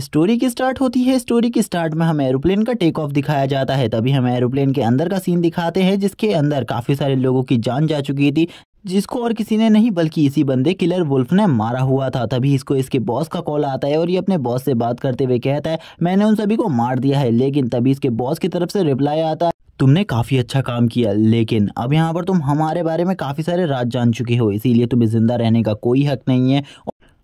story की start होती है स्टोरी की स्टार्ट में हमें एरोप्लेन का टेक ऑफ दिखाया जाता है तभी हमें एरोप्लेन के अंदर का सीन दिखाते हैं जिसके अंदर काफ़ी सारे लोगों की जान जा चुकी थी जिसको और किसी ने नहीं बल्कि इसी बंदे किलर वुल्फ ने मारा हुआ था तभी इसको इसके बॉस का कॉल आता है और ये अपने बॉस से बात करते हुए कहता है मैंने उन सभी को मार दिया है लेकिन तभी इसके बॉस की तरफ से रिप्लाई आता है तुमने काफ़ी अच्छा काम किया लेकिन अब यहाँ पर तुम हमारे बारे में काफ़ी सारे राज जान चुके हो इसीलिए तुम्हें ज़िंदा रहने का कोई हक नहीं है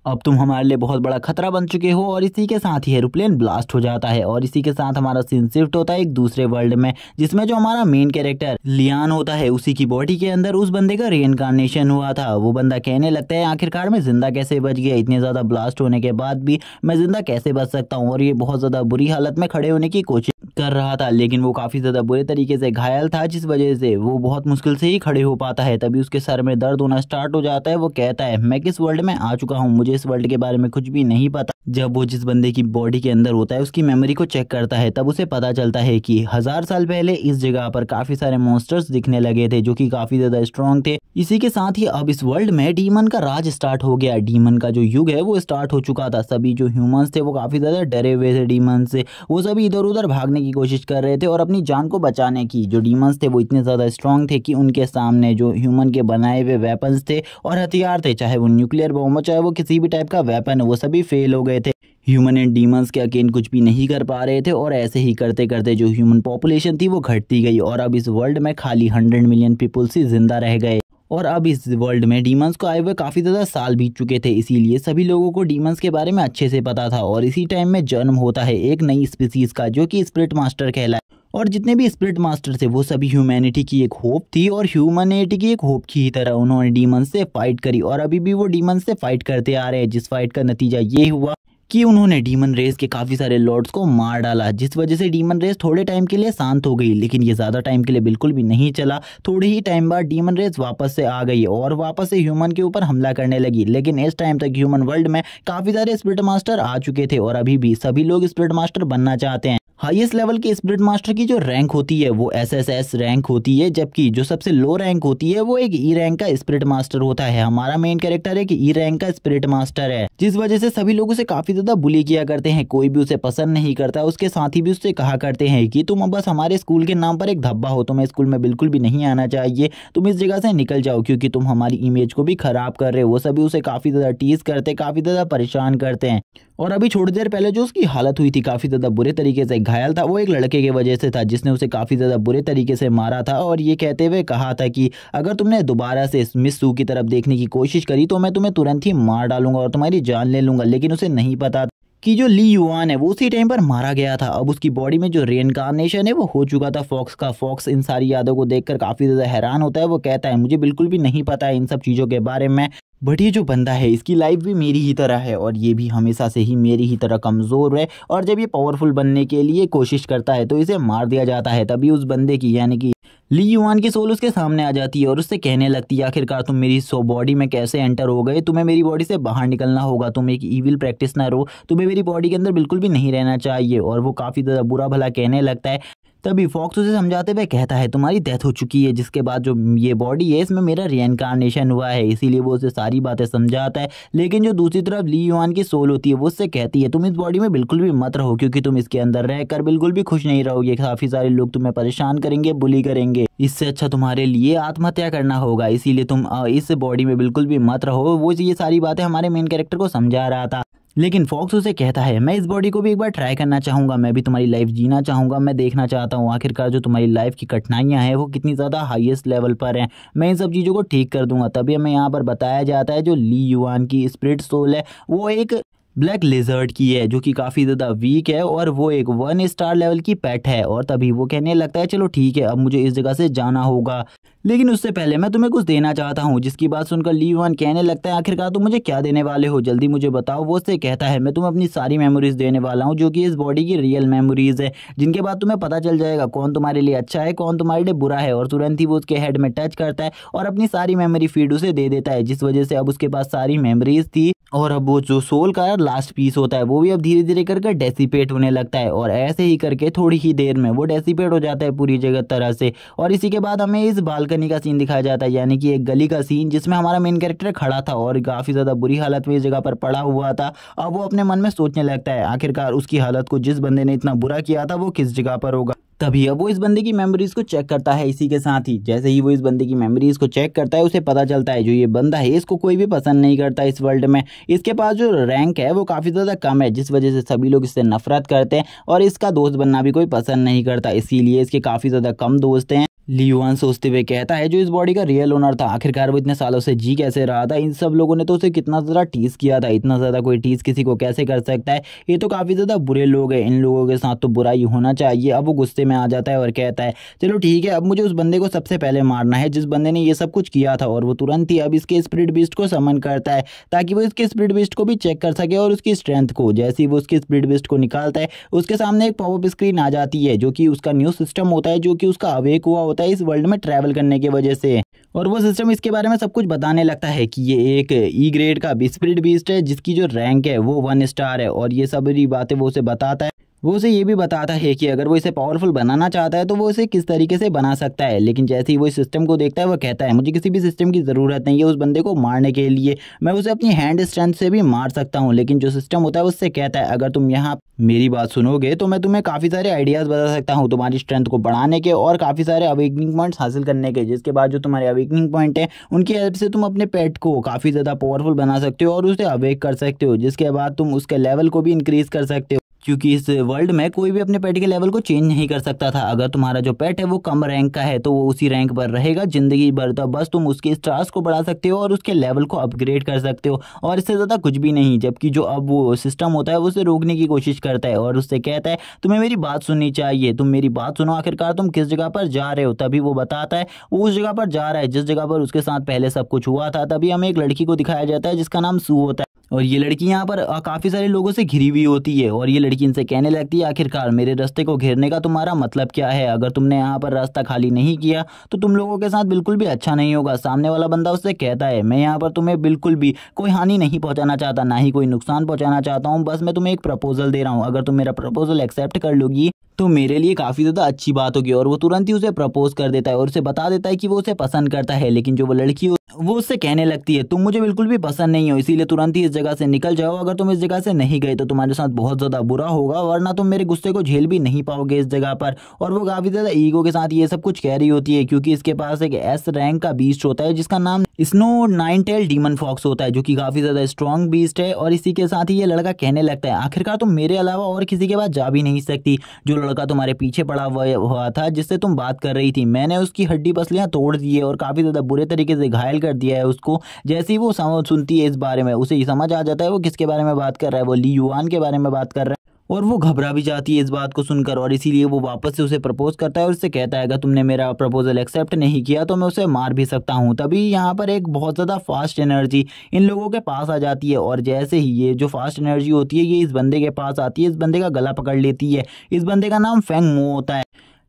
अब तुम हमारे लिए बहुत बड़ा खतरा बन चुके हो और इसी के साथ ही एरोप्लेन ब्लास्ट हो जाता है और इसी के साथ हमारा सीन शिफ्ट होता है एक दूसरे वर्ल्ड में जिसमें जो हमारा मेन कैरेक्टर लियान होता है उसी की बॉडी के अंदर उस बंदे का रीइनकारनेशन हुआ था वो बंदा कहने लगता है आखिरकार मैं जिंदा कैसे बच गया इतने ज़्यादा ब्लास्ट होने के बाद भी मैं जिंदा कैसे बच सकता हूँ और ये बहुत ज़्यादा बुरी हालत में खड़े होने की कोशिश कर रहा था लेकिन वो काफ़ी ज़्यादा बुरे तरीके से घायल था जिस वजह से वो बहुत मुश्किल से ही खड़े हो पाता है तभी उसके सर में दर्द होना स्टार्ट हो जाता है वो कहता है मैं किस वर्ल्ड में आ चुका हूँ मुझे इस वर्ल्ड के बारे में कुछ भी नहीं पता जब वो जिस बंदे की बॉडी के अंदर होता है उसकी मेमोरी को चेक करता है तब उसे पता चलता है कि हजार साल पहले इस जगह पर काफी सारे मॉन्स्टर्स दिखने लगे थे जो कि काफी ज्यादा स्ट्रॉन्ग थे इसी के साथ ही अब इस वर्ल्ड में डीमन का राज स्टार्ट हो गया डीमन का जो युग है वो स्टार्ट हो चुका था सभी जो ह्यूमन थे वो काफी ज्यादा डरे हुए थे डीमन से वो सभी इधर उधर भागने की कोशिश कर रहे थे और अपनी जान को बचाने की जो डीमंस थे वो इतने ज्यादा स्ट्रांग थे कि उनके सामने जो ह्यूमन के बनाए हुए वेपन्स थे और हथियार थे चाहे वो न्यूक्लियर बॉम्ब हो चाहे वो किसी भी टाइप का वेपन है वो सभी फेल हो गए थे ह्यूमन एंड डीमंस के अकेन कुछ भी नहीं कर पा रहे थे और ऐसे ही करते करते जो ह्यूमन पॉपुलेशन थी वो घटती गई और अब इस वर्ल्ड में खाली हंड्रेड मिलियन पीपल्स ही जिंदा रह गए और अब इस वर्ल्ड में डीमंस को आए हुए काफ़ी ज़्यादा साल बीत चुके थे इसीलिए सभी लोगों को डीमंस के बारे में अच्छे से पता था और इसी टाइम में जन्म होता है एक नई स्पीसीज़ का जो कि स्प्रिट मास्टर कहलाए और जितने भी स्प्रिट मास्टर थे वो सभी ह्यूमैनिटी की एक होप थी और ह्यूमैनिटी की एक होप की ही तरह उन्होंने डीमन से फाइट करी और अभी भी वो डीमन से फाइट करते आ रहे हैं जिस फाइट का नतीजा ये हुआ कि उन्होंने डीमन रेस के काफ़ी सारे लॉर्ड्स को मार डाला जिस वजह से डीमन रेस थोड़े टाइम के लिए शांत हो गई लेकिन ये ज़्यादा टाइम के लिए बिल्कुल भी नहीं चला थोड़ी ही टाइम बाद डीमन रेस वापस से आ गई और वापस से ह्यूमन के ऊपर हमला करने लगी लेकिन इस टाइम तक ह्यूमन वर्ल्ड में काफ़ी सारे स्प्रिट मास्टर आ चुके थे और अभी भी सभी लोग स्प्रिट मास्टर बनना चाहते हैं हाईएस्ट लेवल के स्प्रिट मास्टर की जो रैंक होती है वो एसएसएस रैंक होती है जबकि जो सबसे लो रैंक होती है वो एक ई e रैंक का स्प्रिट मास्टर होता है हमारा मेन कैरेक्टर एक ई e रैंक का स्प्रिट मास्टर है जिस वजह से सभी लोग उसे काफी ज्यादा बुली किया करते हैं कोई भी उसे पसंद नहीं करता उसके साथ भी उससे कहा करते हैं की तुम बस हमारे स्कूल के नाम पर एक धब्बा हो तुम्हें स्कूल में बिल्कुल भी नहीं आना चाहिए तुम इस जगह से निकल जाओ क्यूँकी तुम हमारी इमेज को भी खराब कर रहे हो सभी उसे काफी ज्यादा टीज करते काफी ज्यादा परेशान करते हैं और अभी थोड़ी देर पहले जो उसकी हालत हुई थी काफ़ी ज़्यादा बुरे तरीके से घायल था वो एक लड़के की वजह से था जिसने उसे काफ़ी ज़्यादा बुरे तरीके से मारा था और ये कहते हुए कहा था कि अगर तुमने दोबारा से मिस सू की तरफ देखने की कोशिश करी तो मैं तुम्हें तुरंत ही मार डालूंगा और तुम्हारी जान ले लूंगा लेकिन उसे नहीं पता कि जो ली युआन है वो उसी टाइम पर मारा गया था अब उसकी बॉडी में जो रेनकारनेशन है वो हो चुका था फॉक्स का फॉक्स इन सारी यादों को देखकर काफ़ी ज़्यादा हैरान होता है वो कहता है मुझे बिल्कुल भी नहीं पता है इन सब चीज़ों के बारे में बट ये जो बंदा है इसकी लाइफ भी मेरी ही तरह है और ये भी हमेशा से ही मेरी ही तरह कमज़ोर है और जब ये पावरफुल बनने के लिए कोशिश करता है तो इसे मार दिया जाता है तभी उस बंदे की यानी कि ली युवान की सोल उसके सामने आ जाती है और उससे कहने लगती है आखिरकार तुम मेरी सो बॉडी में कैसे एंटर हो गए तुम्हें मेरी बॉडी से बाहर निकलना होगा तुम एक ईविल प्रैक्टिसनर हो तुम्हें मेरी बॉडी के अंदर बिल्कुल भी नहीं रहना चाहिए और वो काफ़ी ज़्यादा बुरा भला कहने लगता है तभी फॉक्स उसे समझाते हुए कहता है तुम्हारी डेथ हो चुकी है जिसके बाद जो ये बॉडी है इसमें मेरा रियनकारनेशन हुआ है इसीलिए वो उसे सारी बातें समझाता है लेकिन जो दूसरी तरफ ली युवान की सोल होती है वो उससे कहती है तुम इस बॉडी में बिल्कुल भी मत रहो क्योंकि तुम इसके अंदर रहकर बिल्कुल भी खुश नहीं रहोगे काफ़ी सारे लोग तुम्हें परेशान करेंगे बुली करेंगे इससे अच्छा तुम्हारे लिए आत्महत्या करना होगा इसीलिए तुम इस बॉडी में बिल्कुल भी मत रहो वो ये सारी बातें हमारे मेन कैरेक्टर को समझा रहा था लेकिन फॉक्स उसे कहता है मैं इस बॉडी को भी एक बार ट्राई करना चाहूँगा मैं भी तुम्हारी लाइफ जीना चाहूँगा मैं देखना चाहता हूँ आखिरकार जो तुम्हारी लाइफ की कठिनाइयाँ हैं वो कितनी ज़्यादा हाईएस्ट लेवल पर हैं मैं इन सब चीज़ों को ठीक कर दूंगा तभी हमें यहाँ पर बताया जाता है जो ली युवान की स्प्रिट सोल है वो एक ब्लैक लेजर्ड की है जो कि काफ़ी ज़्यादा वीक है और वो एक वन स्टार लेवल की पैट है और तभी वो कहने लगता है चलो ठीक है अब मुझे इस जगह से जाना होगा लेकिन उससे पहले मैं तुम्हें कुछ देना चाहता हूँ जिसकी बात सुनकर ली वन कहने लगता है आखिरकार तुम मुझे क्या देने वाले हो जल्दी मुझे बताओ वो उससे कहता है मैं तुम्हें अपनी सारी मेमोरीज देने वाला हूँ जो कि इस बॉडी की रियल मेमोरीज है जिनके बाद तुम्हें पता चल जाएगा कौन तुम्हारे लिए अच्छा है कौन तुम्हारे लिए बुरा है और तुरंत ही वो उसके हेड में टच करता है और अपनी सारी मेमोरी फीड उसे दे देता है जिस वजह से अब उसके पास सारी मेमोरीज थी और अब वो जो सोल का लास्ट पीस होता है वो भी अब धीरे धीरे करके डेसीपेट होने लगता है और ऐसे ही करके थोड़ी ही देर में वो डेसीपेट हो जाता है पूरी जगह तरह से और इसी के बाद हमें इस बालकनी का सीन दिखाया जाता है यानी कि एक गली का सीन जिसमें हमारा मेन कैरेक्टर खड़ा था और काफ़ी ज़्यादा बुरी हालत में इस जगह पर पड़ा हुआ था अब वो अपने मन में सोचने लगता है आखिरकार उसकी हालत को जिस बंदे ने इतना बुरा किया था वो किस जगह पर होगा तभी अब वो इस बंदे की मेमोरीज़ को चेक करता है इसी के साथ ही जैसे ही वो इस बंदे की मेमोरीज़ को चेक करता है उसे पता चलता है जो ये बंदा है इसको कोई भी पसंद नहीं करता इस वर्ल्ड में इसके पास जो रैंक है वो काफ़ी ज़्यादा कम है जिस वजह से सभी लोग इससे नफरत करते हैं और इसका दोस्त बनना भी कोई पसंद नहीं करता इसीलिए इसके काफ़ी ज़्यादा कम दोस्त हैं लियुआन सोचते हुए कहता है जो इस बॉडी का रियल ओनर था आखिरकार वो इतने सालों से जी कैसे रहा था इन सब लोगों ने तो उसे कितना ज़्यादा टीस किया था इतना ज़्यादा कोई टीस किसी को कैसे कर सकता है ये तो काफ़ी ज़्यादा बुरे लोग हैं इन लोगों के साथ तो बुरा ही होना चाहिए अब वो गुस्से में आ जाता है और कहता है चलो ठीक है अब मुझे उस बंदे को सबसे पहले मारना है जिस बंदे ने ये सब कुछ किया था और वो तुरंत ही अब इसके स्प्रिड बिस्ट को समन करता है ताकि वो इसके स्प्रिड बिस्ट को भी चेक कर सके और उसकी स्ट्रेंथ को जैसे ही वो उसके स्प्रिड बिस्ट को निकालता है उसके सामने एक पॉपअप स्क्रीन आ जाती है जो कि उसका न्यू सिस्टम होता है जो कि उसका अवेक हुआ होता है इस वर्ल्ड में ट्रैवल करने की वजह से और वो सिस्टम इसके बारे में सब कुछ बताने लगता है कि ये एक ई e ग्रेड का स्प्रिट बीस्ट है जिसकी जो रैंक है वो वन स्टार है और ये सब बातें वो उसे बताता है वो उसे ये भी बताता है कि अगर वो इसे पावरफुल बनाना चाहता है तो वो इसे किस तरीके से बना सकता है लेकिन जैसे ही वो इस सिस्टम को देखता है वह कहता है मुझे किसी भी सिस्टम की ज़रूरत नहीं है उस बंदे को मारने के लिए मैं उसे अपनी हैंड स्ट्रेंथ से भी मार सकता हूँ लेकिन जो सिस्टम होता है उससे कहता है अगर तुम यहाँ मेरी बात सुनोगे तो मैं तुम्हें काफ़ी सारे आइडियाज़ बता सकता हूँ तुम्हारी स्ट्रेंथ को बढ़ाने के और काफ़ी सारे अवेकनिंग पॉइंट्स हासिल करने के जिसके बाद जो तुम्हारे अवेकनिंग पॉइंट हैं उनकी हेल्प से तुम अपने पेट को काफ़ी ज़्यादा पावरफुल बना सकते हो और उसे अवेक कर सकते हो जिसके बाद तुम उसके लेवल को भी इंक्रीज़ कर सकते हो क्योंकि इस वर्ल्ड में कोई भी अपने पेट के लेवल को चेंज नहीं कर सकता था अगर तुम्हारा जो पेट है वो कम रैंक का है तो वो उसी रैंक पर रहेगा जिंदगी भर तो बस तुम उसके स्टार्स को बढ़ा सकते हो और उसके लेवल को अपग्रेड कर सकते हो और इससे ज़्यादा कुछ भी नहीं जबकि जो अब वो सिस्टम होता है उसे रोकने की कोशिश करता है और उससे कहता है तुम्हें मेरी बात सुननी चाहिए तुम मेरी बात सुनो आखिरकार तुम किस जगह पर जा रहे हो तभी वो बताता है वो उस जगह पर जा रहा है जिस जगह पर उसके साथ पहले सब कुछ हुआ था तभी हमें एक लड़की को दिखाया जाता है जिसका नाम सू होता है और ये लड़की यहाँ पर काफ़ी सारे लोगों से घिरी हुई होती है और ये लड़की इनसे कहने लगती है आखिरकार मेरे रास्ते को घेरने का तुम्हारा मतलब क्या है अगर तुमने यहाँ पर रास्ता खाली नहीं किया तो तुम लोगों के साथ बिल्कुल भी अच्छा नहीं होगा सामने वाला बंदा उससे कहता है मैं यहाँ पर तुम्हें बिल्कुल भी कोई हानि नहीं पहुँचाना चाहता ना ही कोई नुकसान पहुँचाना चाहता हूँ बस मैं तुम्हें एक प्रपोजल दे रहा हूँ अगर तुम मेरा प्रपोजल एक्सेप्ट कर लोगी तो मेरे लिए काफ़ी ज़्यादा अच्छी बात होगी और वो तुरंत ही उसे प्रपोज कर देता है और उसे बता देता है कि वो उसे पसंद करता है लेकिन जो वो लड़की वो उससे कहने लगती है तुम मुझे बिल्कुल भी पसंद नहीं हो इसीलिए तुरंत ही इस जगह जगह से निकल जाओ अगर तुम इस जगह से नहीं गए तो तुम्हारे साथ बहुत ज़्यादा बुरा होगा वरना तुम मेरे गुस्से को झेल भी नहीं पाओगे इस जगह पर और वो काफ़ी ज़्यादा ईगो के साथ ये सब कुछ कह रही होती है क्योंकि इसके पास एक एस रैंक का बीस्ट होता है जिसका नाम snow nine tail demon fox होता है जो कि काफ़ी ज़्यादा स्ट्रॉन्ग बीस्ट है और इसी के साथ ही ये लड़का कहने लगता है आखिरकार तुम मेरे अलावा और किसी के पास जा भी नहीं सकती जो लड़का तुम्हारे पीछे पड़ा हुआ था जिससे तुम बात कर रही थी मैंने उसकी हड्डी पसलियाँ तोड़ दी है और काफ़ी ज़्यादा बुरे तरीके से घायल कर दिया है उसको जैसे ही वो सुनती है इस बारे में उसे समझ समझ आ जाता है वो किसके बारे में बात कर रहा है वो ली युवान के बारे में बात कर रहा है और वो घबरा भी जाती है इस बात को सुनकर और इसीलिए वो वापस से उसे प्रपोज करता है और उससे कहता है अगर तुमने मेरा प्रपोजल एक्सेप्ट नहीं किया तो मैं उसे मार भी सकता हूँ तभी यहाँ पर एक बहुत ज़्यादा फास्ट एनर्जी इन लोगों के पास आ जाती है और जैसे ही ये जो फास्ट एनर्जी होती है ये इस बंदे के पास आती है इस बंदे का गला पकड़ लेती है इस बंदे का नाम फेंग मो होता है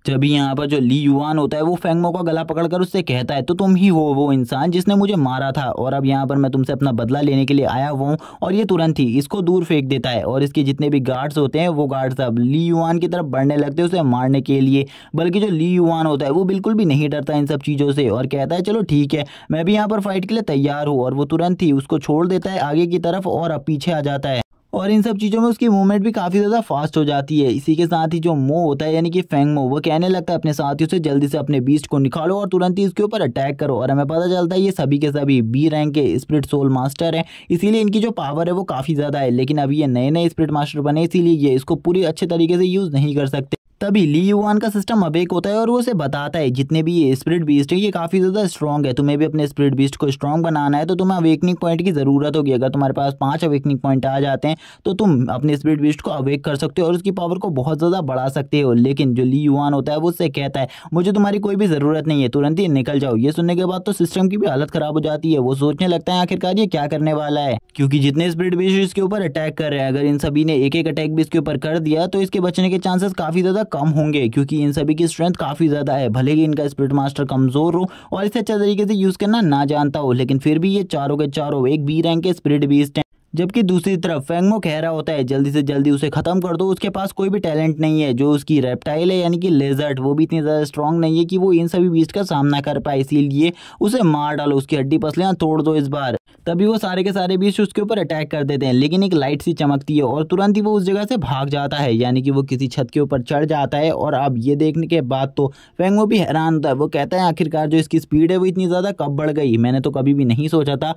जब यहाँ पर जो ली युवान होता है वो फेंगमो का गला पकड़कर उससे कहता है तो तुम ही हो वो इंसान जिसने मुझे मारा था और अब यहाँ पर मैं तुमसे अपना बदला लेने के लिए आया हुआ हूँ और ये तुरंत ही इसको दूर फेंक देता है और इसके जितने भी गार्ड्स होते हैं वो गार्ड्स अब ली युवान की तरफ बढ़ने लगते हैं उसे मारने के लिए बल्कि जो ली युवान होता है वो बिल्कुल भी नहीं डरता इन सब चीज़ों से और कहता है चलो ठीक है मैं भी यहाँ पर फाइट के लिए तैयार हूँ और वो तुरंत ही उसको छोड़ देता है आगे की तरफ और अब पीछे आ जाता है और इन सब चीज़ों में उसकी मूवमेंट भी काफ़ी ज़्यादा फास्ट हो जाती है इसी के साथ ही जो मो होता है यानी कि फेंग मो वो कहने लगता है अपने साथियों से जल्दी से अपने बीस्ट को निकालो और तुरंत ही इसके ऊपर अटैक करो और हमें पता चलता है ये सभी के सभी बी रैंक के स्प्रिट सोल मास्टर हैं इसीलिए इनकी जो पावर है वो काफ़ी ज़्यादा है लेकिन अभी ये नए नए स्प्रिट मास्टर बने इसीलिए ये इसको पूरी अच्छे तरीके से यूज़ नहीं कर सकते तभी ली युआन का सिस्टम अवेक होता है और वो उसे बताता है जितने भी ये स्प्रिट बीस्ट है ये काफ़ी ज़्यादा स्ट्रॉन्ग है तुम्हें भी अपने स्प्रिट बीस्ट को स्ट्रॉन्ग बनाना है तो तुम्हें अवेकनिंग पॉइंट की ज़रूरत होगी अगर तुम्हारे पास पांच अवेकनिंग पॉइंट आ जाते हैं तो तुम अपने स्प्रिट बीस्ट को अवेक कर सकते हो और उसकी पावर को बहुत ज़्यादा बढ़ा सकते हो लेकिन जो ली युआन होता है वो उससे कहता है मुझे तुम्हारी कोई भी ज़रूरत नहीं है तुरंत ही निकल जाओ ये सुनने के बाद तो सिस्टम की भी हालत ख़राब हो जाती है वो सोचने लगता है आखिरकार ये क्या करने वाला है क्योंकि जितने स्प्रिट बीस्ट इसके ऊपर अटैक कर रहे हैं अगर इन सभी ने एक एक अटैक भी इसके ऊपर कर दिया तो इसके बचने के चांसेस काफ़ी ज़्यादा कम होंगे क्योंकि इन सभी की स्ट्रेंथ काफ़ी ज़्यादा है भले ही इनका स्पिरिट मास्टर कमज़ोर हो और इसे अच्छा तरीके से यूज़ करना ना जानता हो लेकिन फिर भी ये चारों के चारों एक बी रैंक के स्पिरिट बीस्ट जबकि दूसरी तरफ फेंगमो कह रहा होता है जल्दी से जल्दी उसे ख़त्म कर दो उसके पास कोई भी टैलेंट नहीं है जो उसकी रेप्टाइल है यानी कि लेजर्ट वो भी इतनी ज़्यादा स्ट्रांग नहीं है कि वो इन सभी बीस्ट का सामना कर पाए इसीलिए उसे मार डालो उसकी हड्डी पसलियां तोड़ दो इस बार तभी वो सारे के सारे बीस्ट उसके ऊपर अटैक कर देते हैं लेकिन एक लाइट सी चमकती है और तुरंत ही वो उस जगह से भाग जाता है यानी कि वो किसी छत के ऊपर चढ़ जाता है और अब ये देखने के बाद तो फेंगमो भी हैरान होता है वो कहता है आखिरकार जो इसकी स्पीड है वो इतनी ज़्यादा कब बढ़ गई मैंने तो कभी भी नहीं सोचा था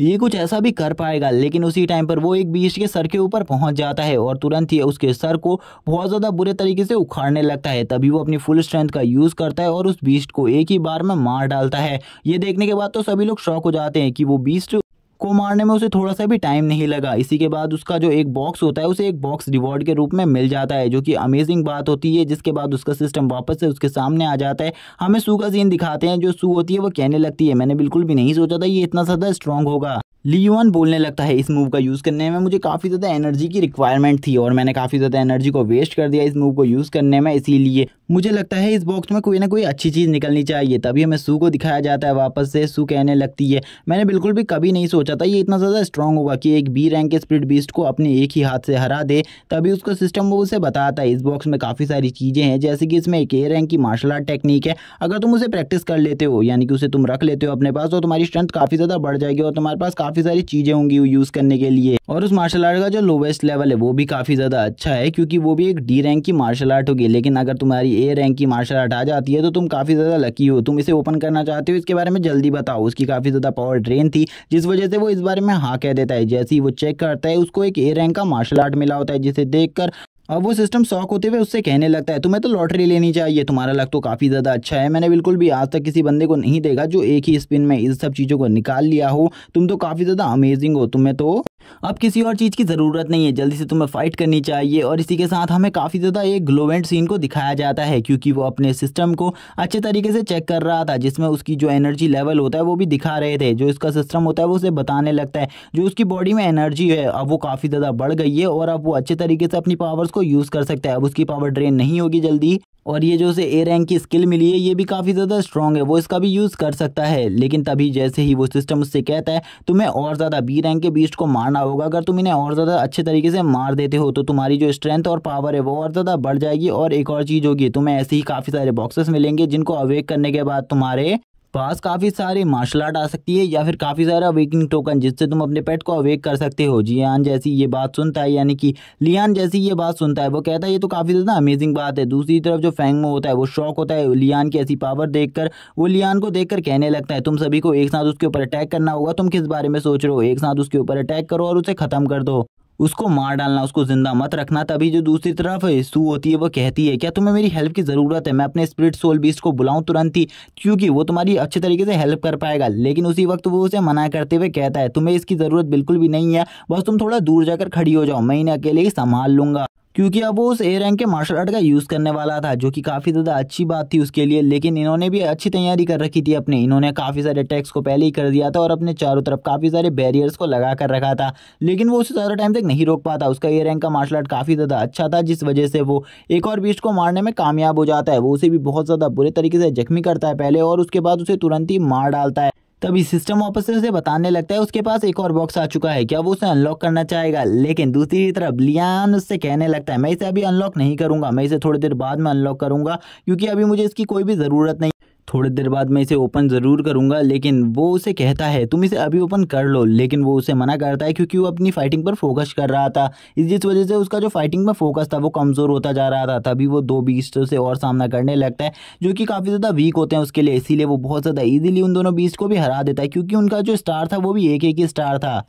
ये कुछ ऐसा भी कर पाएगा लेकिन उसी टाइम पर वो एक बीस्ट के सर के ऊपर पहुंच जाता है और तुरंत ही उसके सर को बहुत ज़्यादा बुरे तरीके से उखाड़ने लगता है तभी वो अपनी फुल स्ट्रेंथ का यूज़ करता है और उस बीस्ट को एक ही बार में मार डालता है ये देखने के बाद तो सभी लोग शौक हो जाते हैं कि वो बीस्ट को मारने में उसे थोड़ा सा भी टाइम नहीं लगा इसी के बाद उसका जो एक बॉक्स होता है उसे एक बॉक्स रिवॉर्ड के रूप में मिल जाता है जो कि अमेजिंग बात होती है जिसके बाद उसका सिस्टम वापस से उसके सामने आ जाता है हमें सू का सीन दिखाते हैं जो सू होती है वो कहने लगती है मैंने बिल्कुल भी नहीं सोचा था ये इतना ज़्यादा स्ट्रॉन्ग होगा लियोन बोलने लगता है इस मूव का यूज़ करने में मुझे काफ़ी ज़्यादा एनर्जी की रिक्वायरमेंट थी और मैंने काफ़ी ज़्यादा एनर्जी को वेस्ट कर दिया इस मूव को यूज़ करने में इसीलिए मुझे लगता है इस बॉक्स में कोई ना कोई अच्छी चीज़ निकलनी चाहिए तभी हमें सू को दिखाया जाता है वापस से सू कहने लगती है मैंने बिल्कुल भी कभी नहीं सोचा था ये इतना ज़्यादा स्ट्रॉन्ग होगा कि एक बी रैंक के स्प्रिट बीस्ट को अपने एक ही हाथ से हरा दे तभी उसका सिस्टम वो उसे बताता है इस बॉक्स में काफ़ी सारी चीज़ें हैं जैसे कि इसमें एक ए रैंक की मार्शल आर्ट टेक्निक है अगर तुम उसे प्रैक्टिस कर लेते हो यानी कि उसे तुम रख लेते हो अपने पास तो तुम्हारी स्ट्रेंथ काफ़ी ज़्यादा बढ़ जाएगी और तुम्हारे पास काफ़ी सारी चीज़ें होंगी यूज़ करने के लिए और उस मार्शल आर्ट का जो लोवेस्ट लेवल है वो भी काफ़ी ज़्यादा अच्छा है क्योंकि वो भी एक डी रैंक की मार्शल आर्ट होगी लेकिन अगर तुम्हारी ए रैंक की मार्शल आर्ट आ जाती है तो तुम काफ़ी ज़्यादा लकी हो तुम इसे ओपन करना चाहते हो इसके बारे में जल्दी बताओ उसकी काफ़ी ज़्यादा पावर ड्रेन थी जिस वजह से वो इस बारे में हाँ कह देता है जैसे ही वो चेक करता है उसको एक ए रैंक का मार्शल आर्ट मिला होता है जिसे देखकर अब वो सिस्टम शौक होते हुए उससे कहने लगता है तुम्हें तो लॉटरी लेनी चाहिए तुम्हारा लक तो काफ़ी ज़्यादा अच्छा है मैंने बिल्कुल भी आज तक किसी बंदे को नहीं देखा जो एक ही स्पिन में इन सब चीज़ों को निकाल लिया हो तुम तो काफ़ी ज़्यादा अमेजिंग हो तुम्हें तो अब किसी और चीज़ की ज़रूरत नहीं है जल्दी से तुम्हें फ़ाइट करनी चाहिए और इसी के साथ हमें काफ़ी ज़्यादा एक ग्लोवेंट सीन को दिखाया जाता है क्योंकि वो अपने सिस्टम को अच्छे तरीके से चेक कर रहा था जिसमें उसकी जो एनर्जी लेवल होता है वो भी दिखा रहे थे जो इसका सिस्टम होता है वो उसे बताने लगता है जो उसकी बॉडी में एनर्जी है अब वो काफ़ी ज़्यादा बढ़ गई है और अब वो अच्छे तरीके से अपनी पावर्स को यूज़ कर सकता है अब उसकी पावर ड्रेन नहीं होगी जल्दी और ये जो उसे ए रैंक की स्किल मिली है ये भी काफ़ी ज़्यादा स्ट्रॉन्ग है वो इसका भी यूज़ कर सकता है लेकिन तभी जैसे ही वो सिस्टम उससे कहता है तुम्हें और ज़्यादा बी रैंक के बीस्ट को मारना करना होगा अगर तुम इन्हें और ज़्यादा अच्छे तरीके से मार देते हो तो तुम्हारी जो स्ट्रेंथ और पावर है वो और ज़्यादा बढ़ जाएगी और एक और चीज़ होगी तुम्हें ऐसे ही काफ़ी सारे बॉक्सेस मिलेंगे जिनको अवेक करने के बाद तुम्हारे पास काफ़ी सारे मार्शल आर्ट आ सकती है या फिर काफ़ी सारे अवेकिंग टोकन जिससे तुम अपने पेट को अवेक कर सकते हो जियान जैसी ये बात सुनता है यानी कि लियान जैसी ये बात सुनता है वो कहता है ये तो काफ़ी ज़्यादा अमेजिंग बात है दूसरी तरफ जो फैंगमो होता है वो शौक होता है लियान की ऐसी पावर कर वो लियान को देख कहने लगता है तुम सभी को एक साथ उसके ऊपर अटैक करना होगा तुम किस बारे में सोच रहे हो एक साथ उसके ऊपर अटैक करो और उसे ख़त्म कर दो उसको मार डालना उसको जिंदा मत रखना तभी जो दूसरी तरफ सू होती है वो कहती है क्या तुम्हें मेरी हेल्प की ज़रूरत है मैं अपने स्प्रिट सोल बीस्ट को बुलाऊं तुरंत ही क्योंकि वो तुम्हारी अच्छे तरीके से हेल्प कर पाएगा लेकिन उसी वक्त वो उसे मना करते हुए कहता है तुम्हें इसकी ज़रूरत बिल्कुल भी नहीं है बस तुम थोड़ा दूर जाकर खड़ी हो जाओ मैं इन्हें अकेले ही संभाल लूँगा क्योंकि अब वो उस ए रैंक के मार्शल आर्ट का यूज़ करने वाला था जो कि काफ़ी ज़्यादा अच्छी बात थी उसके लिए लेकिन इन्होंने भी अच्छी तैयारी कर रखी थी अपने इन्होंने काफ़ी सारे टैक्स को पहले ही कर दिया था और अपने चारों तरफ काफ़ी सारे बैरियर्स को लगा कर रखा था लेकिन वो उसे ज़्यादा टाइम तक नहीं रोक पाता उसका ए रैंक का मार्शल आर्ट काफ़ी ज़्यादा अच्छा था जिस वजह से वो एक और बीस्ट को मारने में कामयाब हो जाता है वो उसे भी बहुत ज़्यादा बुरे तरीके से जख्मी करता है पहले और उसके बाद उसे तुरंत ही मार डालता है तभी सिस्टम ऑफिसर से बताने लगता है उसके पास एक और बॉक्स आ चुका है क्या वो उसे अनलॉक करना चाहेगा लेकिन दूसरी तरफ लियान उससे कहने लगता है मैं इसे अभी अनलॉक नहीं करूंगा मैं इसे थोड़ी देर बाद में अनलॉक करूंगा क्योंकि अभी मुझे इसकी कोई भी ज़रूरत नहीं थोड़ी देर बाद मैं इसे ओपन ज़रूर करूँगा लेकिन वो उसे कहता है तुम इसे अभी ओपन कर लो लेकिन वो उसे मना करता है क्योंकि वो अपनी फाइटिंग पर फोकस कर रहा था इस जिस वजह से उसका जो फाइटिंग में फोकस था वो कमज़ोर होता जा रहा था तभी वो दो बीस्टों से और सामना करने लगता है जो कि काफ़ी ज़्यादा वीक होते हैं उसके लिए इसीलिए वो बहुत ज़्यादा ईजिली उन दोनों बीस्ट को भी हरा देता है क्योंकि उनका जो स्टार था वो भी एक एक ही स्टार था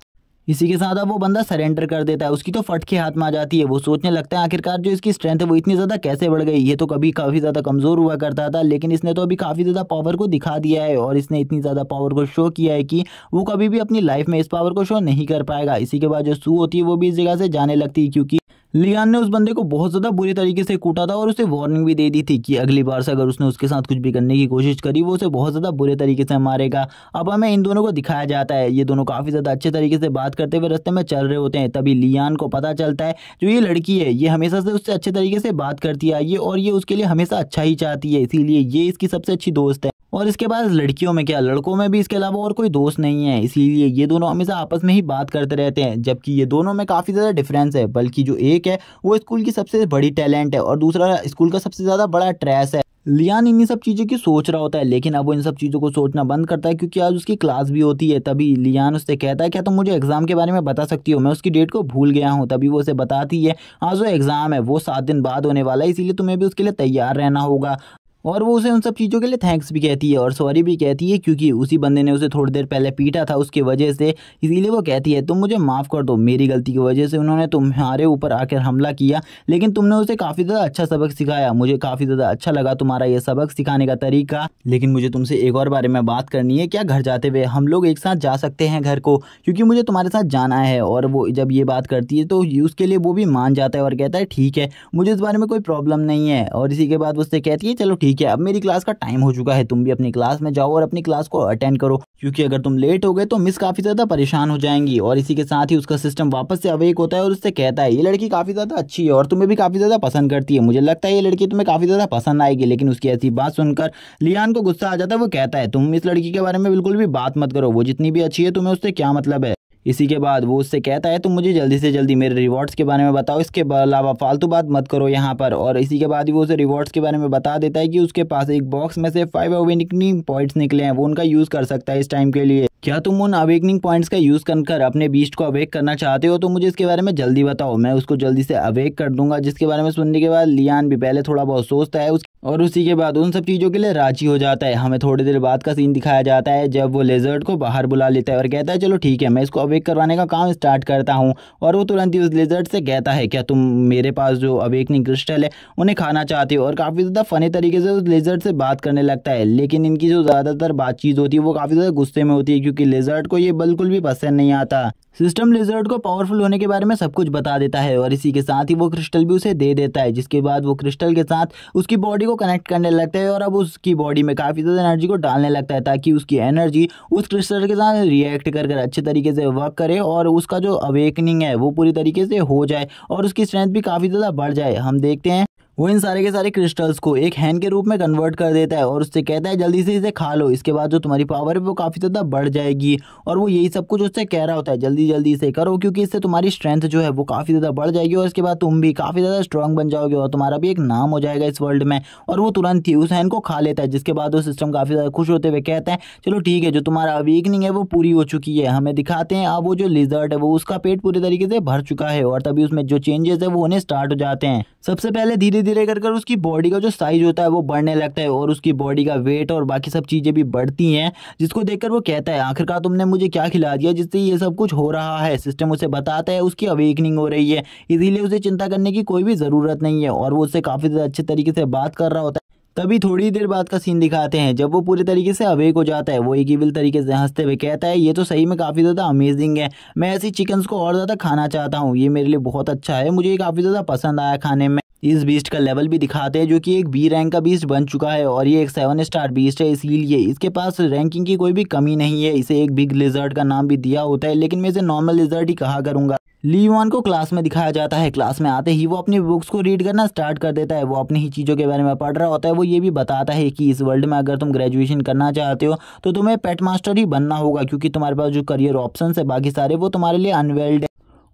इसी के साथ अब वो बंदा सरेंडर कर देता है उसकी तो फटके हाथ में आ जाती है वो सोचने लगता है आखिरकार जो इसकी स्ट्रेंथ है वो इतनी ज़्यादा कैसे बढ़ गई ये तो कभी काफ़ी ज़्यादा कमज़ोर हुआ करता था लेकिन इसने तो अभी काफ़ी ज़्यादा पावर को दिखा दिया है और इसने इतनी ज़्यादा पावर को शो किया है कि वो कभी भी अपनी लाइफ में इस पावर को शो नहीं कर पाएगा इसी के बाद जो सू होती है वो भी इस जगह से जाने लगती है क्योंकि लियान ने उस बंदे को बहुत ज़्यादा बुरे तरीके से कूटा था और उसे वार्निंग भी दे दी थी कि अगली बार से अगर उसने उसके साथ कुछ भी करने की कोशिश करी वो उसे बहुत ज़्यादा बुरे तरीके से मारेगा अब हमें इन दोनों को दिखाया जाता है ये दोनों काफ़ी ज़्यादा अच्छे तरीके से बात करते हुए रस्ते में चल रहे होते हैं तभी लियान को पता चलता है जो ये लड़की है ये हमेशा से उससे अच्छे तरीके से बात करती आई है और ये उसके लिए हमेशा अच्छा ही चाहती है इसीलिए ये इसकी सबसे अच्छी दोस्त है और इसके बाद लड़कियों में क्या लड़कों में भी इसके अलावा और कोई दोस्त नहीं है इसीलिए ये दोनों हमेशा आपस में ही बात करते रहते हैं जबकि ये दोनों में काफ़ी ज़्यादा डिफरेंस है बल्कि जो एक है वो स्कूल की सबसे बड़ी टैलेंट है और दूसरा स्कूल का सबसे ज़्यादा बड़ा ट्रेस है लियान इन्हीं सब चीज़ों की सोच रहा होता है लेकिन अब वो इन सब चीज़ों को सोचना बंद करता है क्योंकि आज उसकी क्लास भी होती है तभी लियान उससे कहता है क्या तुम तो मुझे एग्ज़ाम के बारे में बता सकती हो मैं उसकी डेट को भूल गया हूँ तभी वो उसे बताती है आज वो एग्ज़ाम है वो सात दिन बाद होने वाला है इसीलिए तुम्हें भी उसके लिए तैयार रहना होगा और वो उसे उन सब चीज़ों के लिए थैंक्स भी कहती है और सॉरी भी कहती है क्योंकि उसी बंदे ने उसे थोड़ी देर पहले पीटा था उसकी वजह से इसीलिए वो कहती है तुम मुझे माफ़ कर दो मेरी गलती की वजह से उन्होंने तुम्हारे ऊपर आकर हमला किया लेकिन तुमने उसे काफ़ी ज़्यादा अच्छा सबक सिखाया मुझे काफ़ी ज़्यादा अच्छा लगा तुम्हारा ये सबक सिखाने का तरीका लेकिन मुझे तुमसे एक और बारे में बात करनी है क्या घर जाते हुए हम लोग एक साथ जा सकते हैं घर को क्योंकि मुझे तुम्हारे साथ जाना है और वो जब ये बात करती है तो उसके लिए वो भी मान जाता है और कहता है ठीक है मुझे इस बारे में कोई प्रॉब्लम नहीं है और इसी के बाद उससे कहती है चलो ठीक ठीक है अब मेरी क्लास का टाइम हो चुका है तुम भी अपनी क्लास में जाओ और अपनी क्लास को अटेंड करो क्योंकि अगर तुम लेट हो गए तो मिस काफ़ी ज़्यादा परेशान हो जाएंगी और इसी के साथ ही उसका सिस्टम वापस से अवेक होता है और उससे कहता है ये लड़की काफ़ी ज़्यादा अच्छी है और तुम्हें भी काफ़ी ज़्यादा पसंद करती है मुझे लगता है ये लड़की तुम्हें काफ़ी ज़्यादा पसंद आएगी लेकिन उसकी ऐसी बात सुनकर लियान को गुस्सा आ जाता है वो कहता है तुम इस लड़की के बारे में बिल्कुल भी बात मत करो वो जितनी भी अच्छी है तुम्हें उससे क्या मतलब है इसी के बाद वो उससे कहता है तुम मुझे जल्दी से जल्दी मेरे रिवॉर्ड्स के बारे में बताओ इसके अलावा फालतू बात मत करो यहाँ पर और इसी के बाद ही वो उसे रिवॉर्ड्स के बारे में बता देता है कि उसके पास एक बॉक्स में से फाइव अवेकनिंग पॉइंट्स निकले हैं वो उनका यूज़ कर सकता है इस टाइम के लिए क्या तुम उन अवेकनिंग पॉइंट्स का यूज़ कर अपने बीस्ट को अवेक करना चाहते हो तो मुझे इसके बारे में जल्दी बताओ मैं उसको जल्दी से अवेक कर दूंगा जिसके बारे में सुनने के बाद लियान भी पहले थोड़ा बहुत सोचता है और उसी के बाद उन सब चीज़ों के लिए राजी हो जाता है हमें थोड़ी देर बाद का सीन दिखाया जाता है जब वो लेजर्ड को बाहर बुला लेता है और कहता है चलो ठीक है मैं इसको अवेक करवाने का काम स्टार्ट करता हूँ और वो तुरंत ही उस लेजर्ड से कहता है क्या तुम मेरे पास जो अवेकनिंग क्रिस्टल है उन्हें खाना चाहते हो और काफ़ी ज़्यादा फ़नी तरीके से उस लेजर्ड से बात करने लगता है लेकिन इनकी जो ज़्यादातर बातचीत होती है वो काफ़ी ज़्यादा गुस्से में होती है क्योंकि लेजर्ड को ये बिल्कुल भी पसंद नहीं आता सिस्टम लिजर्ड को पावरफुल होने के बारे में सब कुछ बता देता है और इसी के साथ ही वो क्रिस्टल भी उसे दे देता है जिसके बाद वो क्रिस्टल के साथ उसकी बॉडी को कनेक्ट करने लगता है और अब उसकी बॉडी में काफ़ी ज़्यादा एनर्जी को डालने लगता है ताकि उसकी एनर्जी उस क्रिस्टल के साथ रिएक्ट कर कर अच्छे तरीके से वर्क करे और उसका जो अवेकनिंग है वो पूरी तरीके से हो जाए और उसकी स्ट्रेंथ भी काफ़ी ज़्यादा बढ़ जाए हम देखते हैं वो इन सारे के सारे क्रिस्टल्स को एक हैंड के रूप में कन्वर्ट कर देता है और उससे कहता है जल्दी से इसे खा लो इसके बाद जो तुम्हारी पावर है वो काफ़ी ज़्यादा बढ़ जाएगी और वो यही सब कुछ उससे कह रहा होता है जल्दी जल्दी इसे करो क्योंकि इससे तुम्हारी स्ट्रेंथ जो है वो काफ़ी ज़्यादा बढ़ जाएगी और इसके बाद तुम भी काफ़ी ज़्यादा स्ट्रॉन्ग बन जाओगे और तुम्हारा भी एक नाम हो जाएगा इस वर्ल्ड में और वो तुरंत ही उस हैंड को खा लेता है जिसके बाद वो सिस्टम काफ़ी ज़्यादा खुश होते हुए कहता है चलो ठीक है जो तुम्हारा वीकनिंग है वो पूरी हो चुकी है हमें दिखाते हैं अब वो जो लिजर्ट है वो उसका पेट पूरे तरीके से भर चुका है और तभी उसमें जो चेंजेस है वो होने स्टार्ट हो जाते हैं सबसे पहले धीरे धीरे कर कर उसकी बॉडी का जो साइज होता है वो बढ़ने लगता है और उसकी बॉडी का वेट और बाकी सब चीज़ें भी बढ़ती हैं जिसको देखकर वो कहता है आखिरकार तुमने मुझे क्या खिला दिया जिससे ये सब कुछ हो रहा है सिस्टम उसे बताता है उसकी अवेकनिंग हो रही है इसीलिए उसे चिंता करने की कोई भी ज़रूरत नहीं है और वो उससे काफ़ी ज़्यादा अच्छे तरीके से बात कर रहा होता है तभी थोड़ी देर बाद का सीन दिखाते हैं जब वो पूरे तरीके से अवेक हो जाता है वो ईविल तरीके से हंसते हुए कहता है ये तो सही में काफ़ी ज़्यादा अमेजिंग है मैं ऐसी चिकन्स को और ज़्यादा खाना चाहता हूँ ये मेरे लिए बहुत अच्छा है मुझे ये काफ़ी ज़्यादा पसंद आया खाने में इस बीस्ट का लेवल भी दिखाते हैं जो कि एक बी रैंक का बीस्ट बन चुका है और ये एक सेवन स्टार बीस्ट है इसीलिए इसके पास रैंकिंग की कोई भी कमी नहीं है इसे एक बिग लिजर्ट का नाम भी दिया होता है लेकिन मैं इसे नॉर्मल लिजर्ट ही कहा करूंगा ली वन को क्लास में दिखाया जाता है क्लास में आते ही वो अपनी बुक्स को रीड करना स्टार्ट कर देता है वो अपनी ही चीज़ों के बारे में पढ़ रहा होता है वो ये भी बताता है कि इस वर्ल्ड में अगर तुम ग्रेजुएशन करना चाहते हो तो तुम्हें पेट मास्टर ही बनना होगा क्योंकि तुम्हारे पास जो करियर ऑप्शन है बाकी सारे वो तुम्हारे लिए अनवेल्ड